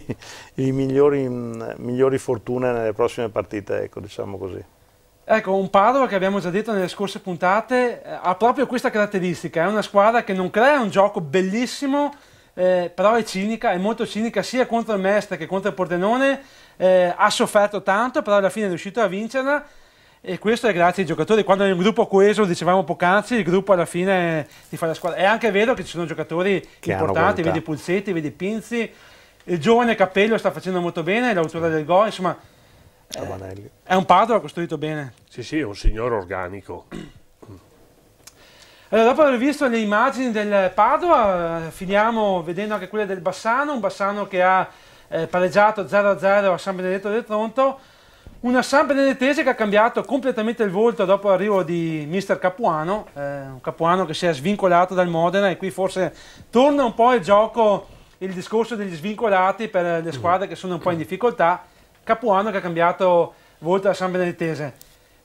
i migliori, mm, migliori, fortune nelle prossime partite, ecco diciamo così. Ecco, un Padova che abbiamo già detto nelle scorse puntate eh, ha proprio questa caratteristica, è una squadra che non crea un gioco bellissimo, eh, però è cinica, è molto cinica sia contro il Mestre che contro il Pordenone, eh, ha sofferto tanto, però alla fine è riuscito a vincerla e questo è grazie ai giocatori. Quando è un gruppo coeso, dicevamo poc'anzi, il gruppo alla fine ti fa la squadra. È anche vero che ci sono giocatori che importanti, vedi Pulsetti, vedi Pinzi, il giovane Cappello sta facendo molto bene, l'autore del gol, insomma... Eh, è un Padova costruito bene. Sì, sì, è un signore organico. Allora, dopo aver visto le immagini del Padova, finiamo vedendo anche quelle del Bassano, un Bassano che ha eh, pareggiato 0-0 a San Benedetto del Tronto, una San Benedettese che ha cambiato completamente il volto dopo l'arrivo di mister Capuano, eh, un Capuano che si è svincolato dal Modena e qui forse torna un po' il gioco, il discorso degli svincolati per le squadre che sono un po' in difficoltà, Capuano che ha cambiato volto alla San Benedettese.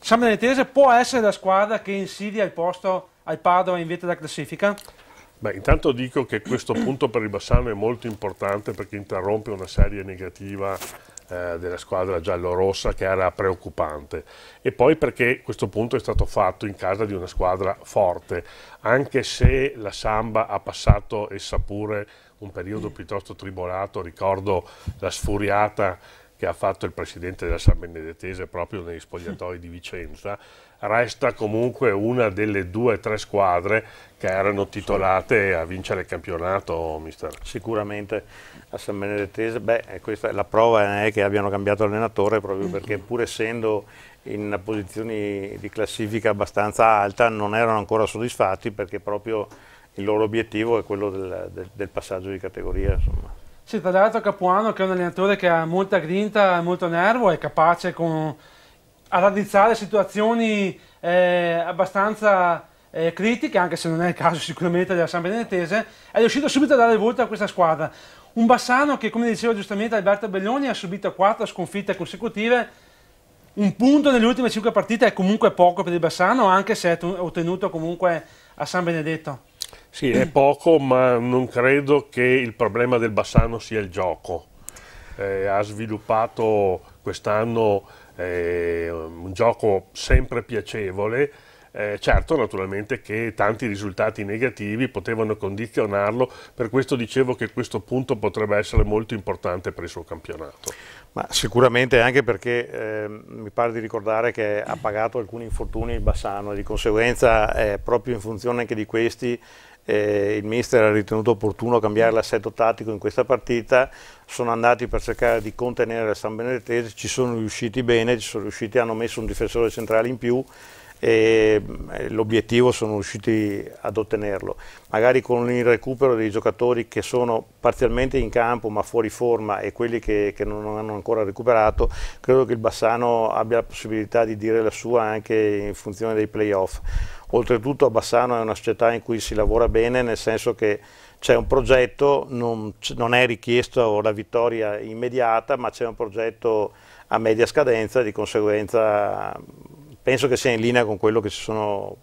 San Benedettese può essere la squadra che insidia il posto al Padova in vetta da classifica? Beh, intanto dico che questo punto per il Bassano è molto importante perché interrompe una serie negativa eh, della squadra giallorossa che era preoccupante e poi perché questo punto è stato fatto in casa di una squadra forte anche se la Samba ha passato essa pure un periodo piuttosto tribolato ricordo la sfuriata che ha fatto il presidente della San Benedettese proprio negli spogliatoi di Vicenza resta comunque una delle due o tre squadre che erano titolate a vincere il campionato, mister. Sicuramente a San Benedettese, beh, eh, questa, la prova è eh, che abbiano cambiato allenatore proprio mm-hmm. perché pur essendo in posizioni di classifica abbastanza alta non erano ancora soddisfatti perché proprio il loro obiettivo è quello del, del, del passaggio di categoria. Insomma. Sì, tra l'altro Capuano che è un allenatore che ha molta grinta, molto nervo, è capace con raddrizzare situazioni eh, abbastanza eh, critiche, anche se non è il caso (laughs) sicuramente della San Benedettese, è riuscito subito a dare volta a questa squadra. Un Bassano che, come diceva giustamente Alberto Belloni, ha subito quattro sconfitte consecutive, un punto nelle ultime cinque partite è comunque poco per il Bassano, anche se è ottenuto comunque a San Benedetto. Sì, è poco, ma non credo che il problema del Bassano sia il gioco. Eh, ha sviluppato quest'anno eh, un gioco sempre piacevole, eh, certo naturalmente che tanti risultati negativi potevano condizionarlo, per questo dicevo che questo punto potrebbe essere molto importante per il suo campionato. Ma sicuramente anche perché eh, mi pare di ricordare che ha pagato alcuni infortuni il Bassano e di conseguenza proprio in funzione anche di questi eh, il mister ha ritenuto opportuno cambiare l'assetto tattico in questa partita, sono andati per cercare di contenere la San Benedettese, ci sono riusciti bene, sono riusciti, hanno messo un difensore centrale in più e eh, l'obiettivo sono riusciti ad ottenerlo. Magari con il recupero dei giocatori che sono parzialmente in campo ma fuori forma e quelli che, che non hanno ancora recuperato, credo che il Bassano abbia la possibilità di dire la sua anche in funzione dei playoff. Oltretutto a Bassano è una società in cui si lavora bene, nel senso che c'è un progetto, non, non, è richiesto la vittoria immediata, ma c'è un progetto a media scadenza, di conseguenza penso che sia in linea con quello che si sono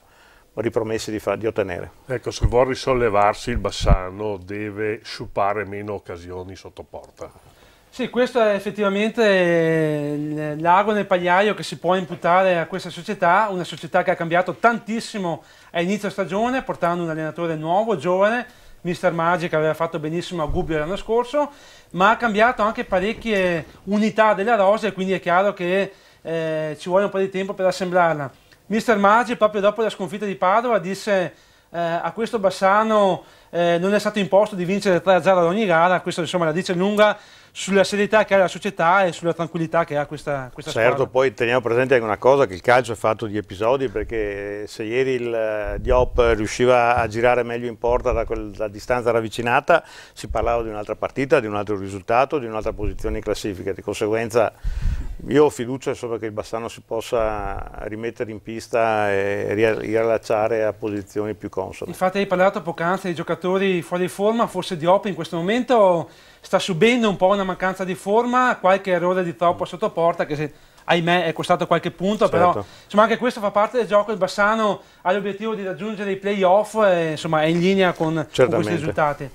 ripromessi di, di, ottenere. Ecco, se vuol risollevarsi il Bassano deve sciupare meno occasioni sotto porta. Sì, questo è effettivamente eh, l'ago nel pagliaio che si può imputare a questa società, una società che ha cambiato tantissimo a inizio stagione, portando un allenatore nuovo, giovane, Mister Magic aveva fatto benissimo a Gubbio l'anno scorso, ma ha cambiato anche parecchie unità della rosa e quindi è chiaro che eh, ci vuole un po' di tempo per assemblarla. Mr. Magic proprio dopo la sconfitta di Padova disse eh, a questo Bassano eh, non è stato imposto di vincere 3-0 ad ogni gara, questo insomma la dice lunga sulla serietà che ha la società e sulla tranquillità che ha questa, questa certo, squadra. poi teniamo presente anche una cosa, che il calcio è fatto di episodi, perché se ieri il eh, Diop riusciva a girare meglio in porta da, quel, da distanza ravvicinata, si parlava di un'altra partita, di un altro risultato, di un'altra posizione in classifica, di conseguenza io ho fiducia insomma, che il Bassano si possa rimettere in pista e riallacciare a posizioni più consone. Infatti hai parlato poc'anzi dei giocatori fuori forma, forse Diop in questo momento sta subendo un po' una mancanza di forma, qualche errore di troppo sotto porta che se, ahimè è costato qualche punto, certo. però insomma, anche questo fa parte del gioco, il Bassano ha l'obiettivo di raggiungere i playoff e insomma, è in linea con, con questi risultati.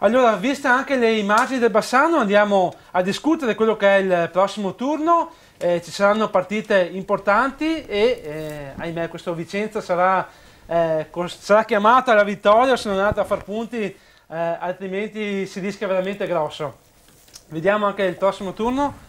Allora, viste anche le immagini del Bassano, andiamo a discutere quello che è il prossimo turno. Eh, ci saranno partite importanti e, eh, ahimè, questo Vicenza sarà, eh, sarà chiamata alla vittoria se non è andato a far punti, eh, altrimenti si rischia veramente grosso. Vediamo anche il prossimo turno.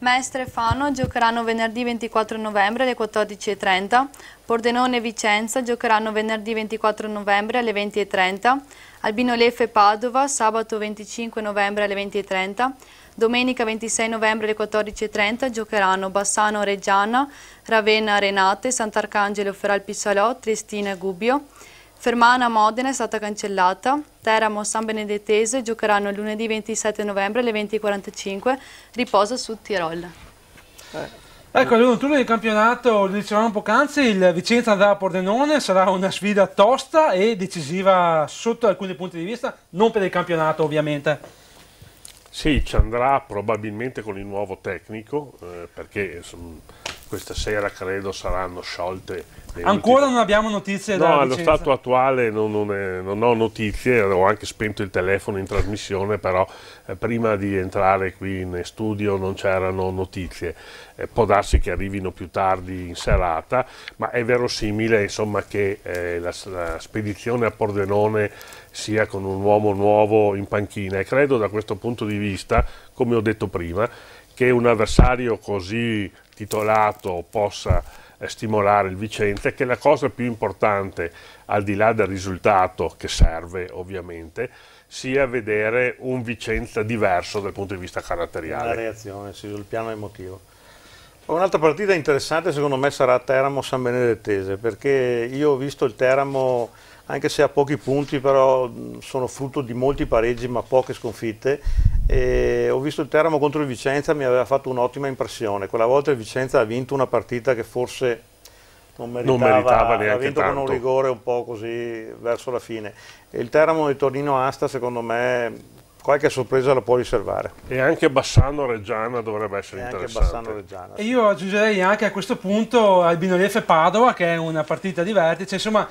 Mestre e Fano giocheranno venerdì 24 novembre alle 14.30, Pordenone e Vicenza giocheranno venerdì 24 novembre alle 20.30, Albino Leffe Padova sabato 25 novembre alle 20.30, domenica 26 novembre alle 14.30 giocheranno Bassano Reggiana, Ravenna Renate, Sant'Arcangelo Feral Pissalò, Tristina Gubbio, Fermana Modena è stata cancellata, Teramo San Benedettese giocheranno lunedì 27 novembre alle 20.45, riposo su Tirol. Eh. Ecco, allora, un turno di campionato, lo dicevamo poc'anzi, il Vicenza andrà a Pordenone, sarà una sfida tosta e decisiva sotto alcuni punti di vista, non per il campionato ovviamente. Sì, ci andrà probabilmente con il nuovo tecnico, eh, perché insomma, questa sera credo saranno sciolte. Ancora ultime... non abbiamo notizie no, da No, allo stato attuale non, non, è, non, ho notizie, ho anche spento il telefono in trasmissione, però eh, prima di entrare qui in studio non c'erano notizie. Eh, può darsi che arrivino più tardi in serata, ma è verosimile insomma, che eh, la, la spedizione a Pordenone sia con un uomo nuovo in panchina e credo da questo punto di vista, come ho detto prima, che un avversario così titolato possa eh, stimolare il Vicenza è che la cosa più importante, al di là del risultato che serve ovviamente, sia vedere un Vicenza diverso dal punto di vista caratteriale. La reazione, sì, sul piano emotivo. Un'altra partita interessante secondo me sarà Teramo-San Benedettese, perché io ho visto il Teramo anche se a pochi punti però mm, sono frutto di molti pareggi ma poche sconfitte. E ho visto il Teramo contro il Vicenza, mi aveva fatto un'ottima impressione. Quella volta il Vicenza ha vinto una partita che forse non meritava, non meritava neanche ha vinto tanto. con un rigore un po' così verso la fine. E il Teramo di Torino Asta secondo me qualche sorpresa la può riservare. E anche Bassano Reggiana dovrebbe essere e interessante. Anche Bassano Reggiana. Sì. E io aggiungerei anche a questo punto Albino Lefe Padova che è una partita di vertice, insomma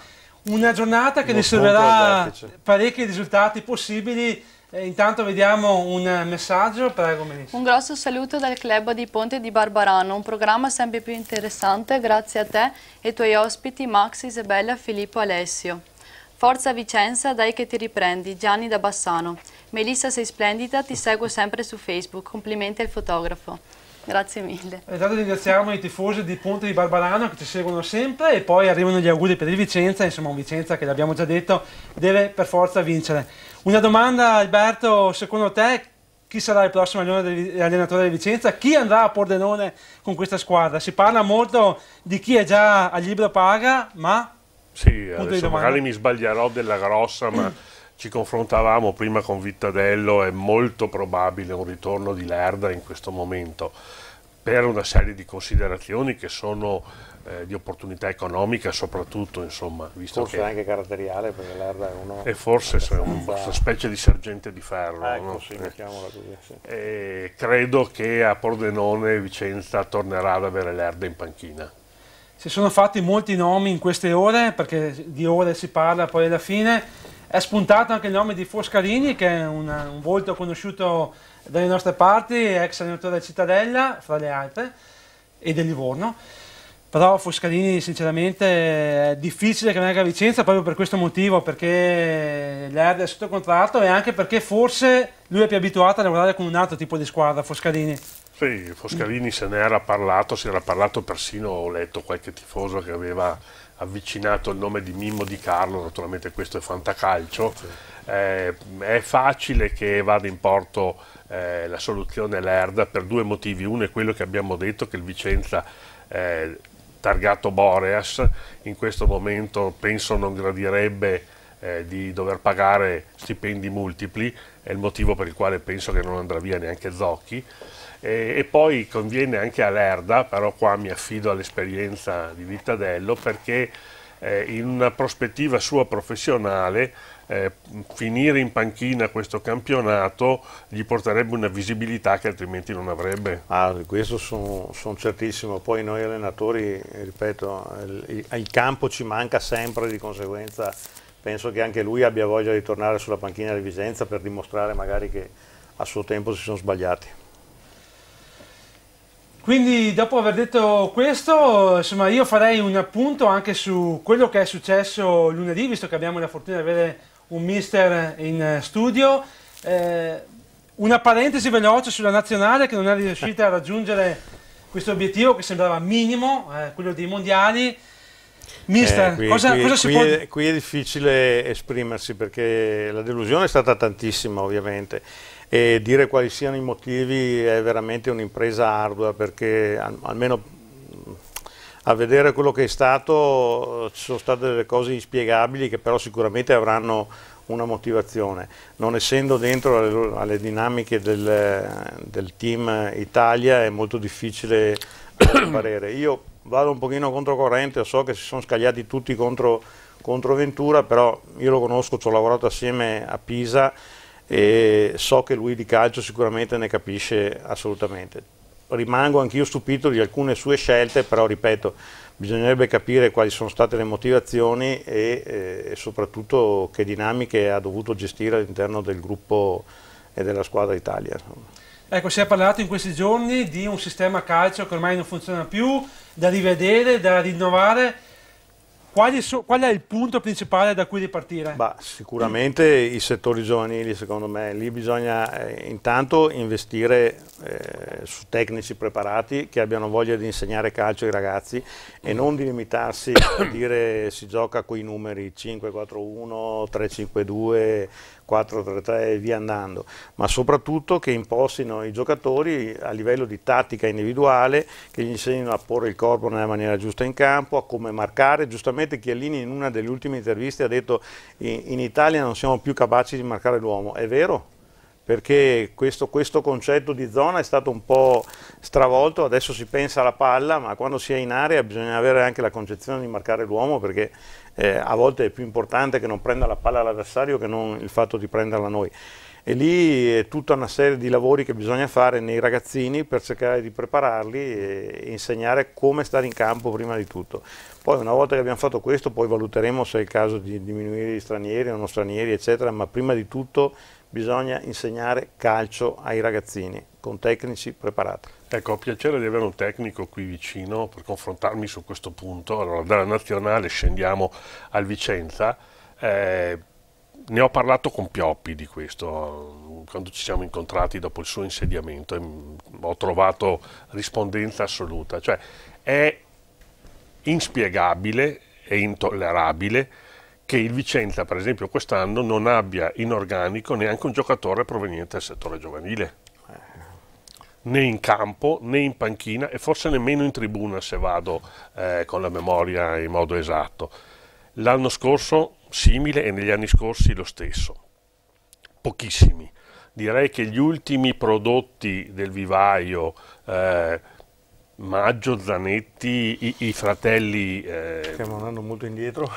una giornata che Uno risolverà parecchi risultati possibili. E eh, intanto vediamo un eh, messaggio, prego Melissa. Un grosso saluto dal club di Ponte di Barbarano, un programma sempre più interessante grazie a te e ai tuoi ospiti Max, Isabella, Filippo, Alessio. Forza Vicenza, dai che ti riprendi, Gianni da Bassano. Melissa sei splendida, ti seguo sempre su Facebook, complimenti al fotografo. Grazie mille. Eh, intanto ringraziamo i tifosi di Ponte di Barbarano che ci seguono sempre e poi arrivano gli auguri per il Vicenza, insomma un Vicenza che l'abbiamo già detto deve per forza vincere. Una domanda Alberto, secondo te chi sarà il prossimo allenatore di Vicenza? Chi andrà a Pordenone con questa squadra? Si parla molto di chi è già a libro paga, ma... Sì, adesso magari mi sbaglierò della grossa, ma... Ci confrontavamo prima con Vittadello, è molto probabile un ritorno di Lerda in questo momento per una serie di considerazioni che sono eh, di opportunità economica soprattutto insomma visto forse che anche caratteriale perché Lerda è uno e forse è una abbastanza... specie di sergente di ferro ah, ecco, no? sì, eh. così, E credo che a Pordenone Vicenza tornerà ad avere Lerda in panchina si sono fatti molti nomi in queste ore perché di ore si parla poi alla fine è spuntato anche il nome di Foscarini, che è un, un volto conosciuto dalle nostre parti, ex allenatore della Cittadella, fra le altre, e del Livorno. Però Foscarini sinceramente è difficile che venga a Vicenza proprio per questo motivo, perché l'Erde è sotto contratto e anche perché forse lui è più abituato a lavorare con un altro tipo di squadra, Foscarini. Sì, Foscarini se ne era parlato, si era parlato persino, ho letto qualche tifoso che aveva avvicinato il nome di Mimmo Di Carlo, naturalmente questo è fantacalcio, sì. eh, è facile che vada in porto eh, la soluzione Lerda per due motivi. Uno è quello che abbiamo detto che il Vicenza eh, targato Boreas in questo momento penso non gradirebbe eh, di dover pagare stipendi multipli, è il motivo per il quale penso che non andrà via neanche Zocchi. E, e poi conviene anche all'Erda, però qua mi affido all'esperienza di Vittadello perché eh, in una prospettiva sua professionale eh, finire in panchina questo campionato gli porterebbe una visibilità che altrimenti non avrebbe. Ah, questo sono son certissimo, poi noi allenatori, ripeto, il, il, campo ci manca sempre di conseguenza, penso che anche lui abbia voglia di tornare sulla panchina di Visenza per dimostrare magari che a suo tempo si sono sbagliati. Quindi dopo aver detto questo, insomma, io farei un appunto anche su quello che è successo lunedì, visto che abbiamo la fortuna di avere un mister in studio. Eh, una parentesi veloce sulla nazionale che non è riuscita a raggiungere questo obiettivo che sembrava minimo, eh, quello dei mondiali. Mister, eh, qui, cosa, qui, cosa, si qui può... È, qui è difficile esprimersi perché la delusione è stata tantissima ovviamente e dire quali siano i motivi è veramente un'impresa ardua perché almeno a vedere quello che è stato ci sono state delle cose inspiegabili che però sicuramente avranno una motivazione. Non essendo dentro alle, alle dinamiche del, del, team Italia è molto difficile (coughs) parere. Io vado un pochino controcorrente, so che si sono scagliati tutti contro, contro Ventura, però io lo conosco, ci ho lavorato assieme a Pisa e so che lui di calcio sicuramente ne capisce assolutamente. Rimango anch'io stupito di alcune sue scelte, però ripeto, bisognerebbe capire quali sono state le motivazioni e, eh, e soprattutto che dinamiche ha dovuto gestire all'interno del gruppo e della squadra Italia. Ecco, si è parlato in questi giorni di un sistema calcio che ormai non funziona più, da rivedere, da rinnovare quali, so, qual è il punto principale da cui ripartire? Bah, sicuramente i settori giovanili, secondo me, lì bisogna eh, intanto investire eh, su tecnici preparati che abbiano voglia di insegnare calcio ai ragazzi e non di limitarsi a dire (coughs) si gioca con i numeri 5-4-1, 3-5-2 4-3-3 e via andando, ma soprattutto che impostino i giocatori a livello di tattica individuale, che gli insegnino a porre il corpo nella maniera giusta in campo, a come marcare. Giustamente Chiellini in una delle ultime interviste ha detto in, Italia non siamo più capaci di marcare l'uomo, è vero? perché questo, questo, concetto di zona è stato un po' stravolto, adesso si pensa alla palla, ma quando si è in area bisogna avere anche la concezione di marcare l'uomo, perché eh, a volte è più importante che non prenda la palla l'avversario che non il fatto di prenderla noi. E lì è tutta una serie di lavori che bisogna fare nei ragazzini per cercare di prepararli e insegnare come stare in campo prima di tutto. Poi una volta che abbiamo fatto questo poi valuteremo se è il caso di diminuire gli stranieri o non stranieri eccetera, ma prima di tutto bisogna insegnare calcio ai ragazzini con tecnici preparati. Ecco, ho piacere di avere un tecnico qui vicino per confrontarmi su questo punto. Allora, dalla nazionale scendiamo al Vicenza. Eh, ne ho parlato con Pioppi di questo quando ci siamo incontrati dopo il suo insediamento e mm, ho trovato rispondenza assoluta. Cioè, è inspiegabile e intollerabile che il Vicenza, per esempio, quest'anno non abbia in organico neanche un giocatore proveniente dal settore giovanile. Né in campo, né in panchina e forse nemmeno in tribuna se vado eh, con la memoria in modo esatto. L'anno scorso simile e negli anni scorsi lo stesso. Pochissimi. Direi che gli ultimi prodotti del vivaio, eh, Maggio, Zanetti, i, i fratelli... Eh, che non molto indietro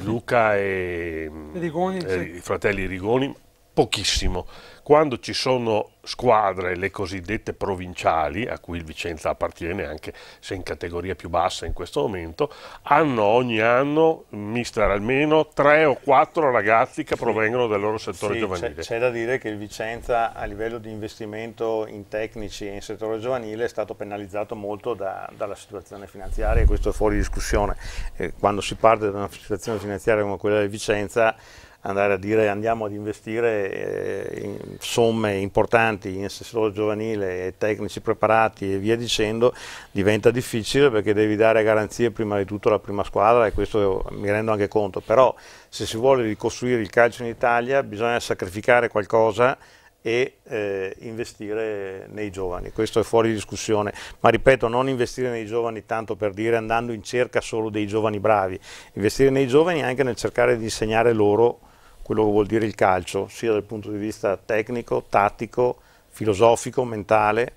Luca e, Rigoni, sì. i fratelli Rigoni, pochissimo quando ci sono squadre, le cosiddette provinciali, a cui il Vicenza appartiene anche se in categoria più bassa in questo momento, hanno ogni anno, mister, almeno tre o quattro ragazzi che provengono dal loro settore sì, giovanile. C'è da dire che il Vicenza a livello di investimento in tecnici e in settore giovanile è stato penalizzato molto da, dalla situazione finanziaria e questo è fuori discussione. Eh, quando si parte da una situazione finanziaria come quella del Vicenza andare a dire andiamo ad investire eh, in somme importanti in assessore giovanile e tecnici preparati e via dicendo diventa difficile perché devi dare garanzie prima di tutto alla prima squadra e questo mi rendo anche conto, però se si vuole ricostruire il calcio in Italia bisogna sacrificare qualcosa e eh, investire nei giovani, questo è fuori discussione, ma ripeto non investire nei giovani tanto per dire andando in cerca solo dei giovani bravi, investire nei giovani anche nel cercare di insegnare loro quello che vuol dire il calcio, sia dal punto di vista tecnico, tattico, filosofico, mentale,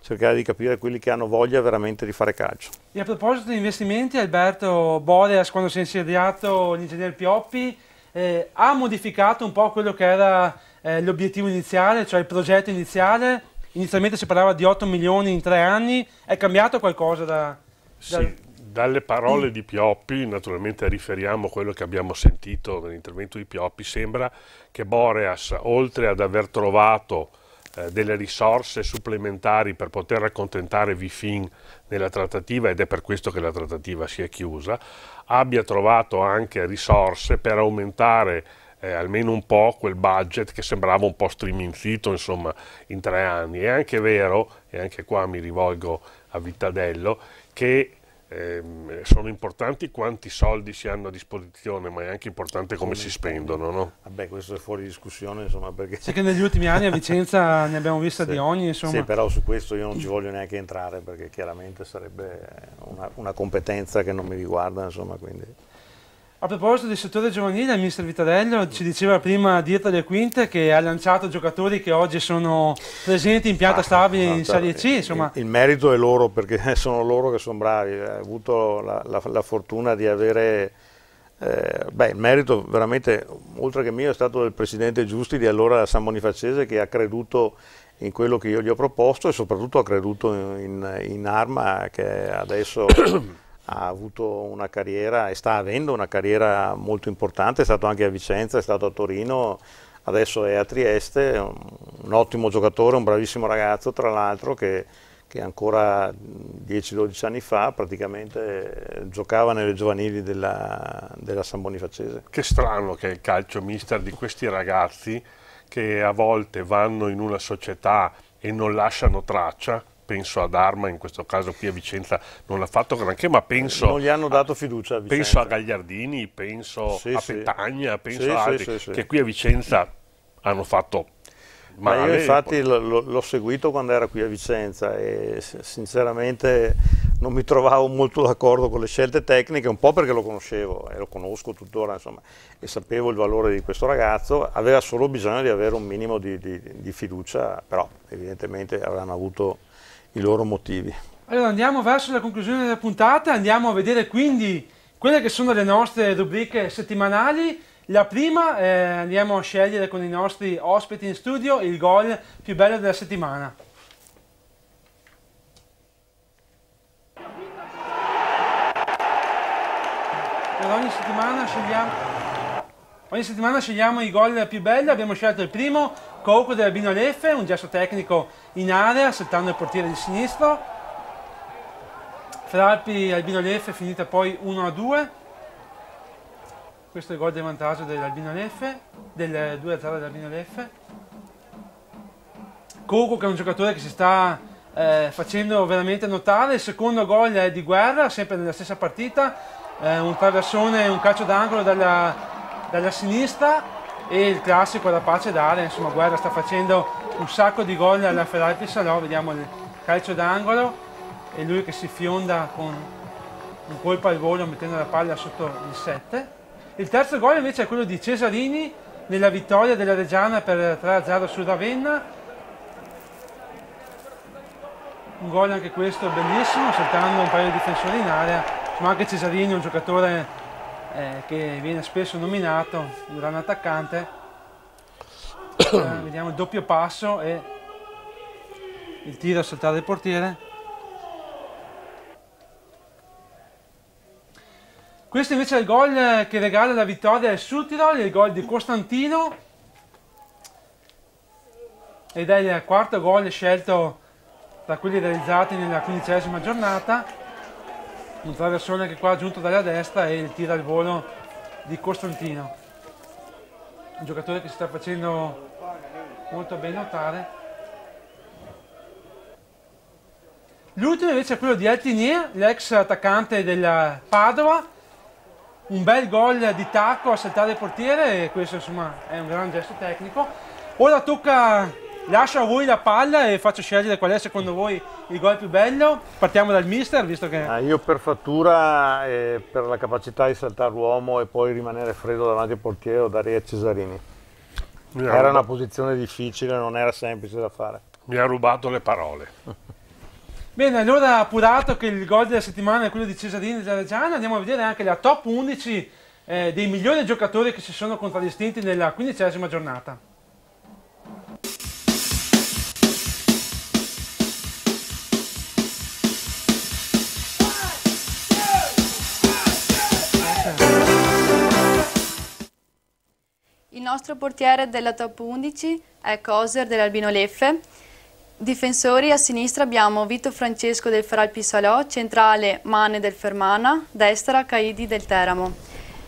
cercare di capire quelli che hanno voglia veramente di fare calcio. E a proposito di investimenti, Alberto Boreas, quando si è insediato l'ingegner Pioppi, eh, ha modificato un po' quello che era eh, l'obiettivo iniziale, cioè il progetto iniziale. Inizialmente si parlava di 8 milioni in tre anni, è cambiato qualcosa da... da... Sì, dalle parole mm. di Pioppi, naturalmente riferiamo quello che abbiamo sentito nell'intervento di Pioppi, sembra che Boreas, oltre ad aver trovato eh, delle risorse supplementari per poter accontentare Vifin nella trattativa, ed è per questo che la trattativa si è chiusa, abbia trovato anche risorse per aumentare eh, almeno un po' quel budget che sembrava un po' striminzito insomma in tre anni. È anche vero, e anche qua mi rivolgo a Vittadello, che ehm, sono importanti quanti soldi si hanno a disposizione, ma è anche importante come, come si spendono. No? Vabbè, questo è fuori discussione, insomma, perché... Cioè che negli ultimi anni a (laughs) Vicenza ne abbiamo vista sì. di ogni, insomma. Sì, però su questo io non ci voglio neanche entrare, perché chiaramente sarebbe una, una competenza che non mi riguarda, insomma, quindi... A proposito del settore giovanile, il mister Vitarello ci diceva prima dietro le quinte che ha lanciato giocatori che oggi sono presenti in pianta ah, stabile in Serie C. Insomma. Il, il, merito è loro perché (laughs) sono loro che sono bravi. Ha avuto la, la, la fortuna di avere... Eh, beh, il merito veramente, oltre che mio, è stato del presidente Giusti di allora San Bonifacese che ha creduto in quello che io gli ho proposto e soprattutto ha creduto in, in Arma che adesso... (coughs) ha avuto una carriera e sta avendo una carriera molto importante, è stato anche a Vicenza, è stato a Torino, adesso è a Trieste, un, un ottimo giocatore, un bravissimo ragazzo tra l'altro che, che, ancora 10-12 anni fa praticamente eh, giocava nelle giovanili della, della San Bonifacese. Che strano che il calcio mister di questi ragazzi che a volte vanno in una società e non lasciano traccia, penso ad Arma, in questo caso qui a Vicenza non l'ha fatto granché, ma penso... Non gli hanno dato fiducia a Vicenza. Penso a Gagliardini, penso sì, a sì. Petagna, penso sì, a altri, che qui a Vicenza hanno fatto male. Ma io infatti l'ho seguito quando era qui a Vicenza e sinceramente non mi trovavo molto d'accordo con le scelte tecniche, un po' perché lo conoscevo e lo conosco tuttora, insomma, e sapevo il valore di questo ragazzo, aveva solo bisogno di avere un minimo di, di, di fiducia, però evidentemente avevano avuto i loro motivi. Allora andiamo verso la conclusione della puntata, andiamo a vedere quindi quelle che sono le nostre rubriche settimanali. La prima eh, andiamo a scegliere con i nostri ospiti in studio il gol più bello della settimana. Ogni settimana, ogni settimana scegliamo i gol più belli, abbiamo scelto il primo Couco del Bino Leffe, un gesto tecnico in area, saltando il portiere di sinistro. Fralpi Albino Leffe finita poi 1-2. Questo è il gol di vantaggio dell'Albino Leffe, del 2-3 dell'Albino Leffe. Couco che è un giocatore che si sta eh, facendo veramente notare. Il secondo gol è di guerra, sempre nella stessa partita. Eh, un traversone, un calcio d'angolo dalla, dalla sinistra e il classico alla pace d'aria insomma Guerra sta facendo un sacco di gol alla Ferrari Pessalò, vediamo il calcio d'angolo e lui che si fionda con un colpo al volo mettendo la palla sotto il 7. Il terzo gol invece è quello di Cesarini nella vittoria della Reggiana per 3-0 su Ravenna. Un gol anche questo bellissimo, saltando un paio di difensori in area. Insomma anche Cesarini è un giocatore eh, che viene spesso nominato un gran attaccante. eh, (coughs) vediamo il doppio passo e il tiro a saltare il portiere. Questo invece è il gol che regala la vittoria al Suttirol, il gol di Costantino. Ed è il quarto gol scelto tra quelli realizzati nella quindicesima giornata un traversone che qua è giunto dalla destra e il tira al volo di Costantino un giocatore che si sta facendo molto ben notare l'ultimo invece è quello di Altinier l'ex attaccante del Padova un bel gol di tacco a saltare il portiere e questo insomma è un gran gesto tecnico ora tocca Lascio a voi la palla e faccio scegliere qual è secondo voi il gol più bello. Partiamo dal mister, visto che... Ah, io per fattura, eh, per la capacità di saltare l'uomo e poi rimanere freddo davanti al portiere, darei a Cesarini. Mi era una posizione difficile, non era semplice da fare. Mi ha rubato le parole. (laughs) Bene, allora appurato che il gol della settimana è quello di Cesarini della Reggiana, andiamo a vedere anche la top 11 eh, dei migliori giocatori che si sono contraddistinti nella quindicesima giornata. Il nostro portiere della top 11 è Coser dell'Albino Leffe. Difensori a sinistra abbiamo Vito Francesco del Feral Pissalò, centrale Mane del Fermana, destra Caidi del Teramo.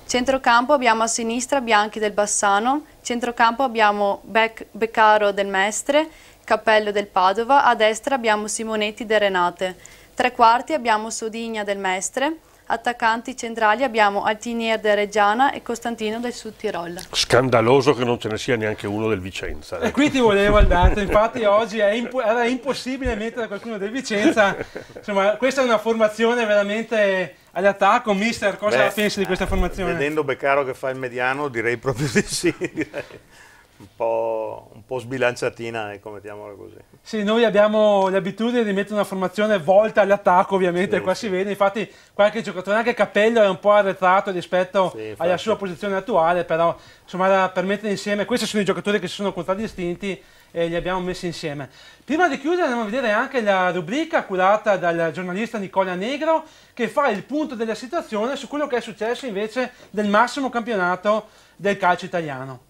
Centrocampo abbiamo a sinistra Bianchi del Bassano, centrocampo abbiamo Bec Beccaro del Mestre, Cappello del Padova, a destra abbiamo Simonetti del Renate. Tre quarti abbiamo Sodigna del Mestre, Attaccanti centrali abbiamo Altinier de Reggiana e Costantino del Sud Tirol. Scandaloso che non ce ne sia neanche uno del Vicenza. Eh. E qui ti volevo andare, (laughs) infatti oggi imp era impossibile mettere qualcuno del Vicenza. Insomma, questa è una formazione veramente all'attacco. Mister, cosa Beh, pensi di questa formazione? Vedendo Beccaro che fa il mediano, direi proprio di sì. Direi un po', un po', sbilanciatina, ecco, mettiamola così. Sì, noi abbiamo l'abitudine di mettere una formazione volta all'attacco, ovviamente, sì, qua sì. si vede, infatti qualche giocatore, anche Cappello è un po' arretrato rispetto sì, alla sua posizione attuale, però insomma per mettere insieme, questi sono i giocatori che si sono contraddistinti e li abbiamo messi insieme. Prima di chiudere andiamo a vedere anche la rubrica curata dal giornalista Nicola Negro che fa il punto della situazione su quello che è successo invece del massimo campionato del calcio italiano.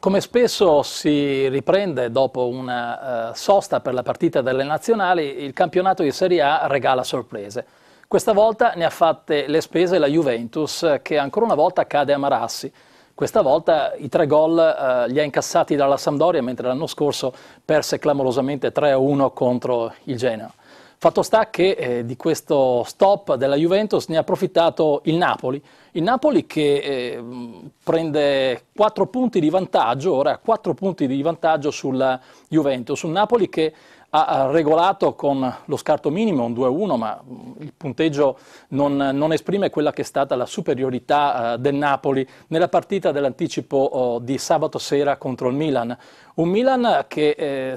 Come spesso si riprende dopo una uh, sosta per la partita delle nazionali, il campionato di Serie A regala sorprese. Questa volta ne ha fatte le spese la Juventus, che ancora una volta cade a Marassi. Questa volta i tre gol eh, li ha incassati dalla Sampdoria, mentre l'anno scorso perse clamorosamente 3-1 contro il Genoa. Fatto sta che eh, di questo stop della Juventus ne ha approfittato il Napoli. Il Napoli che eh, prende 4 punti di vantaggio, ora 4 punti di vantaggio sulla Juventus. Un Napoli che ha regolato con lo scarto minimo un 2-1, ma mm, il punteggio non, non, esprime quella che è stata la superiorità eh, del Napoli nella partita dell'anticipo oh, di sabato sera contro il Milan. Un Milan che eh,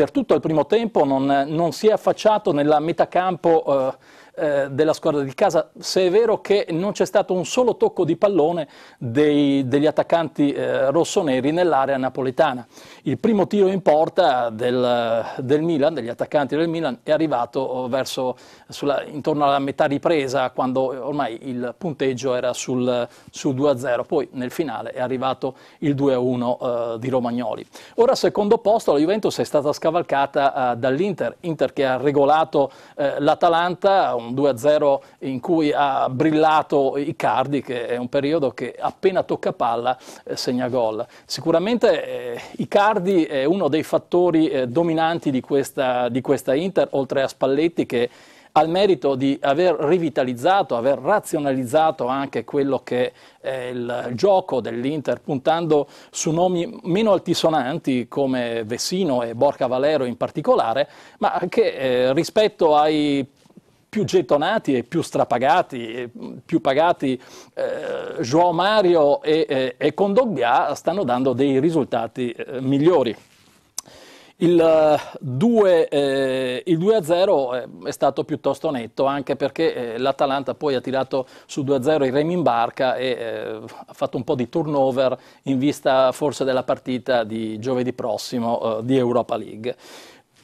per tutto il primo tempo non, eh, non si è affacciato nella metacampo eh, eh, della squadra di casa, se è vero che non c'è stato un solo tocco di pallone dei, degli attaccanti eh, rossoneri nell'area napoletana. Il primo tiro in porta del, del Milan, degli attaccanti del Milan, è arrivato oh, verso, sulla, intorno alla metà ripresa, quando ormai il punteggio era sul, sul 2-0, poi nel finale è arrivato il 2-1 eh, di Romagnoli. Ora secondo posto la Juventus è stata scavalcata eh, dall'Inter, Inter che ha regolato eh, l'Atalanta, un un 2-0 in cui ha brillato Icardi, che è un periodo che appena tocca palla eh, segna gol. Sicuramente eh, Icardi è uno dei fattori eh, dominanti di questa, di questa Inter, oltre a Spalletti che ha il merito di aver rivitalizzato, aver razionalizzato anche quello che è il gioco dell'Inter, puntando su nomi meno altisonanti come Vessino e Borca Valero in particolare, ma che eh, rispetto ai più gettonati e più strapagati, e più pagati eh, João Mario e, e, e Condogbia stanno dando dei risultati eh, migliori. Il 2, eh, 0 eh, eh, è stato piuttosto netto, anche perché eh, l'Atalanta poi ha tirato su 2 0 il remi in barca e eh, ha fatto un po' di turnover in vista forse della partita di giovedì prossimo eh, di Europa League.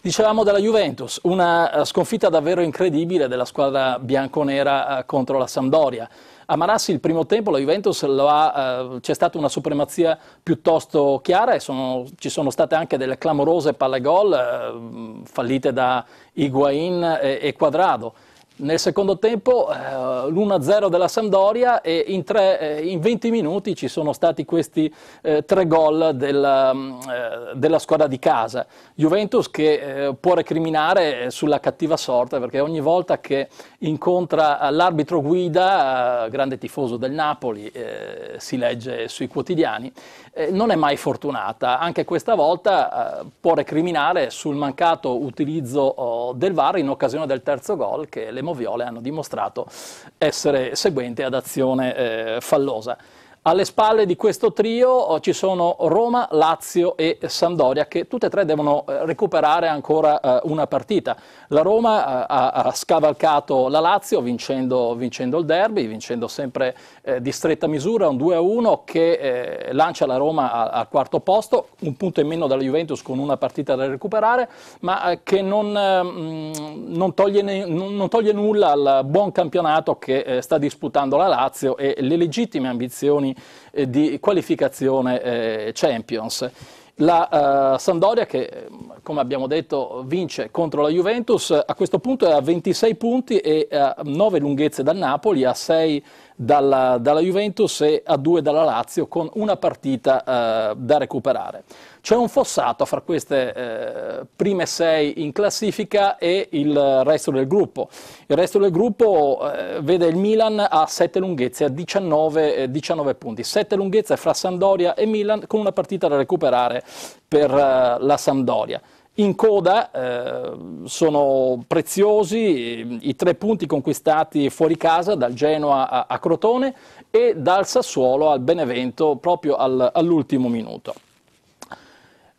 Dicevamo della Juventus, una eh, sconfitta davvero incredibile della squadra bianconera eh, contro la Sampdoria. A Marassi il primo tempo la Juventus ha, eh, c'è stata una supremazia piuttosto chiara e sono, ci sono state anche delle clamorose palle gol fallite da Higuain e Quadrado nel secondo tempo eh, l'1-0 della Sampdoria e in, tre, eh, in, 20 minuti ci sono stati questi eh, tre gol della, mm, della, squadra di casa. Juventus che può recriminare sulla cattiva sorte perché ogni volta che incontra l'arbitro guida, grande tifoso del Napoli, si legge sui quotidiani, eh, non è mai fortunata. Anche questa volta eh, può recriminare sul mancato utilizzo oh, del VAR in occasione del terzo gol che le Moviole hanno dimostrato essere seguente ad azione eh, fallosa. Alle spalle di questo trio oh, ci sono Roma, Lazio e Sandoria che tutte e tre devono eh, recuperare ancora eh, una partita. La Roma eh, ha scavalcato la Lazio vincendo, vincendo il derby, vincendo sempre di stretta misura, un 2-1 che lancia la Roma al quarto posto, un punto in meno dalla Juventus con una partita da recuperare, ma che non, ehm, non, toglie, non toglie nulla al buon campionato che sta disputando la Lazio e le legittime ambizioni eh, di qualificazione eh, Champions. La uh, eh, Sandoria che, come abbiamo detto, vince contro la Juventus, a questo punto è a 26 punti e a 9 lunghezze dal Napoli, a 6 dalla, dalla Juventus e a 2 dalla Lazio, con una partita uh, da recuperare. C'è un fossato fra queste eh, prime sei in classifica e il resto del gruppo. Il resto del gruppo eh, vede il Milan a 7 lunghezze, a 19, eh, 19, punti. 7 lunghezze fra Sandoria e Milan con una partita da recuperare per eh, la Sandoria. In coda eh, sono preziosi mm, i tre punti conquistati fuori casa dal Genoa a, a Crotone e dal Sassuolo al Benevento proprio al, all'ultimo minuto.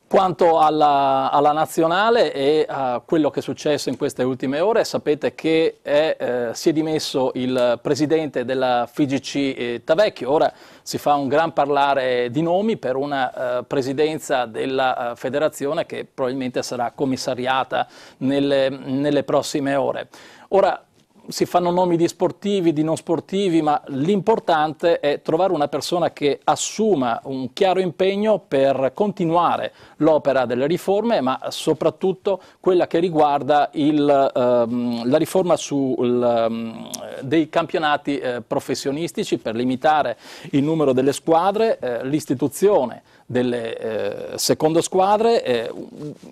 Quanto alla, alla, nazionale e a quello che è successo in queste ultime ore, sapete che è, eh, si è dimesso il presidente della FIGC eh, Tavecchio. Ora si fa un gran parlare di nomi per una eh, presidenza della eh, federazione che probabilmente sarà commissariata nelle, nelle prossime ore. Ora, si fanno nomi di sportivi, di non sportivi, ma l'importante è trovare una persona che assuma un chiaro impegno per continuare l'opera delle riforme, ma soprattutto quella che riguarda il, ehm, la riforma sul, ehm, dei campionati eh, professionistici per limitare il numero delle squadre, eh, l'istituzione delle eh, seconde squadre, eh,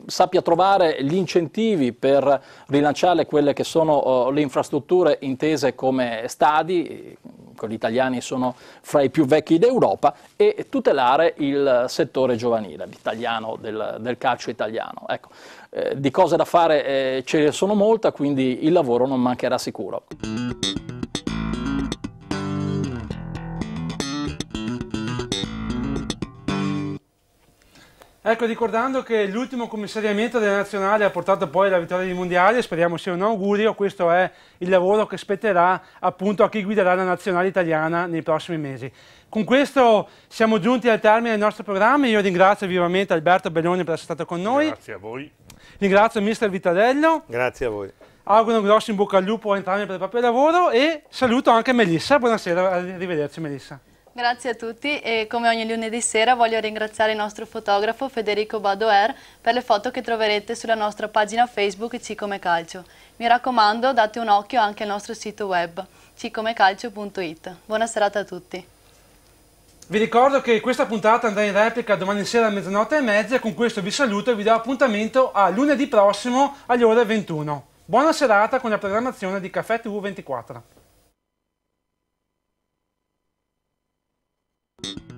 sappia trovare gli incentivi per rilanciare quelle che sono oh, le infrastrutture intese come stadi, gli italiani sono fra i più vecchi d'Europa, e tutelare il settore giovanile, l'italiano del, del calcio italiano. Ecco, eh, di cose da fare eh, ce ne sono molte, quindi il lavoro non mancherà sicuro. Ecco, ricordando che l'ultimo commissariamento della nazionale ha portato poi alla vittoria dei mondiali, speriamo sia un augurio, questo è il lavoro che spetterà appunto a chi guiderà la nazionale italiana nei prossimi mesi. Con questo siamo giunti al termine del nostro programma, io ringrazio vivamente Alberto Belloni per essere stato con noi. Grazie a voi. Ringrazio mister Vitarello. Grazie a voi. Auguro un grosso in bocca al lupo a entrambi per il proprio lavoro e saluto anche Melissa, buonasera, arrivederci Melissa. Grazie a tutti e come ogni lunedì sera voglio ringraziare il nostro fotografo Federico Badoer per le foto che troverete sulla nostra pagina Facebook Cicome Calcio. Mi raccomando date un occhio anche al nostro sito web cicomecalcio.it. Buona serata a tutti. Vi ricordo che questa puntata andrà in replica domani sera a mezzanotte e mezza e con questo vi saluto e vi do appuntamento a lunedì prossimo alle ore 21. Buona serata con la programmazione di Caffè TV24. Thank you.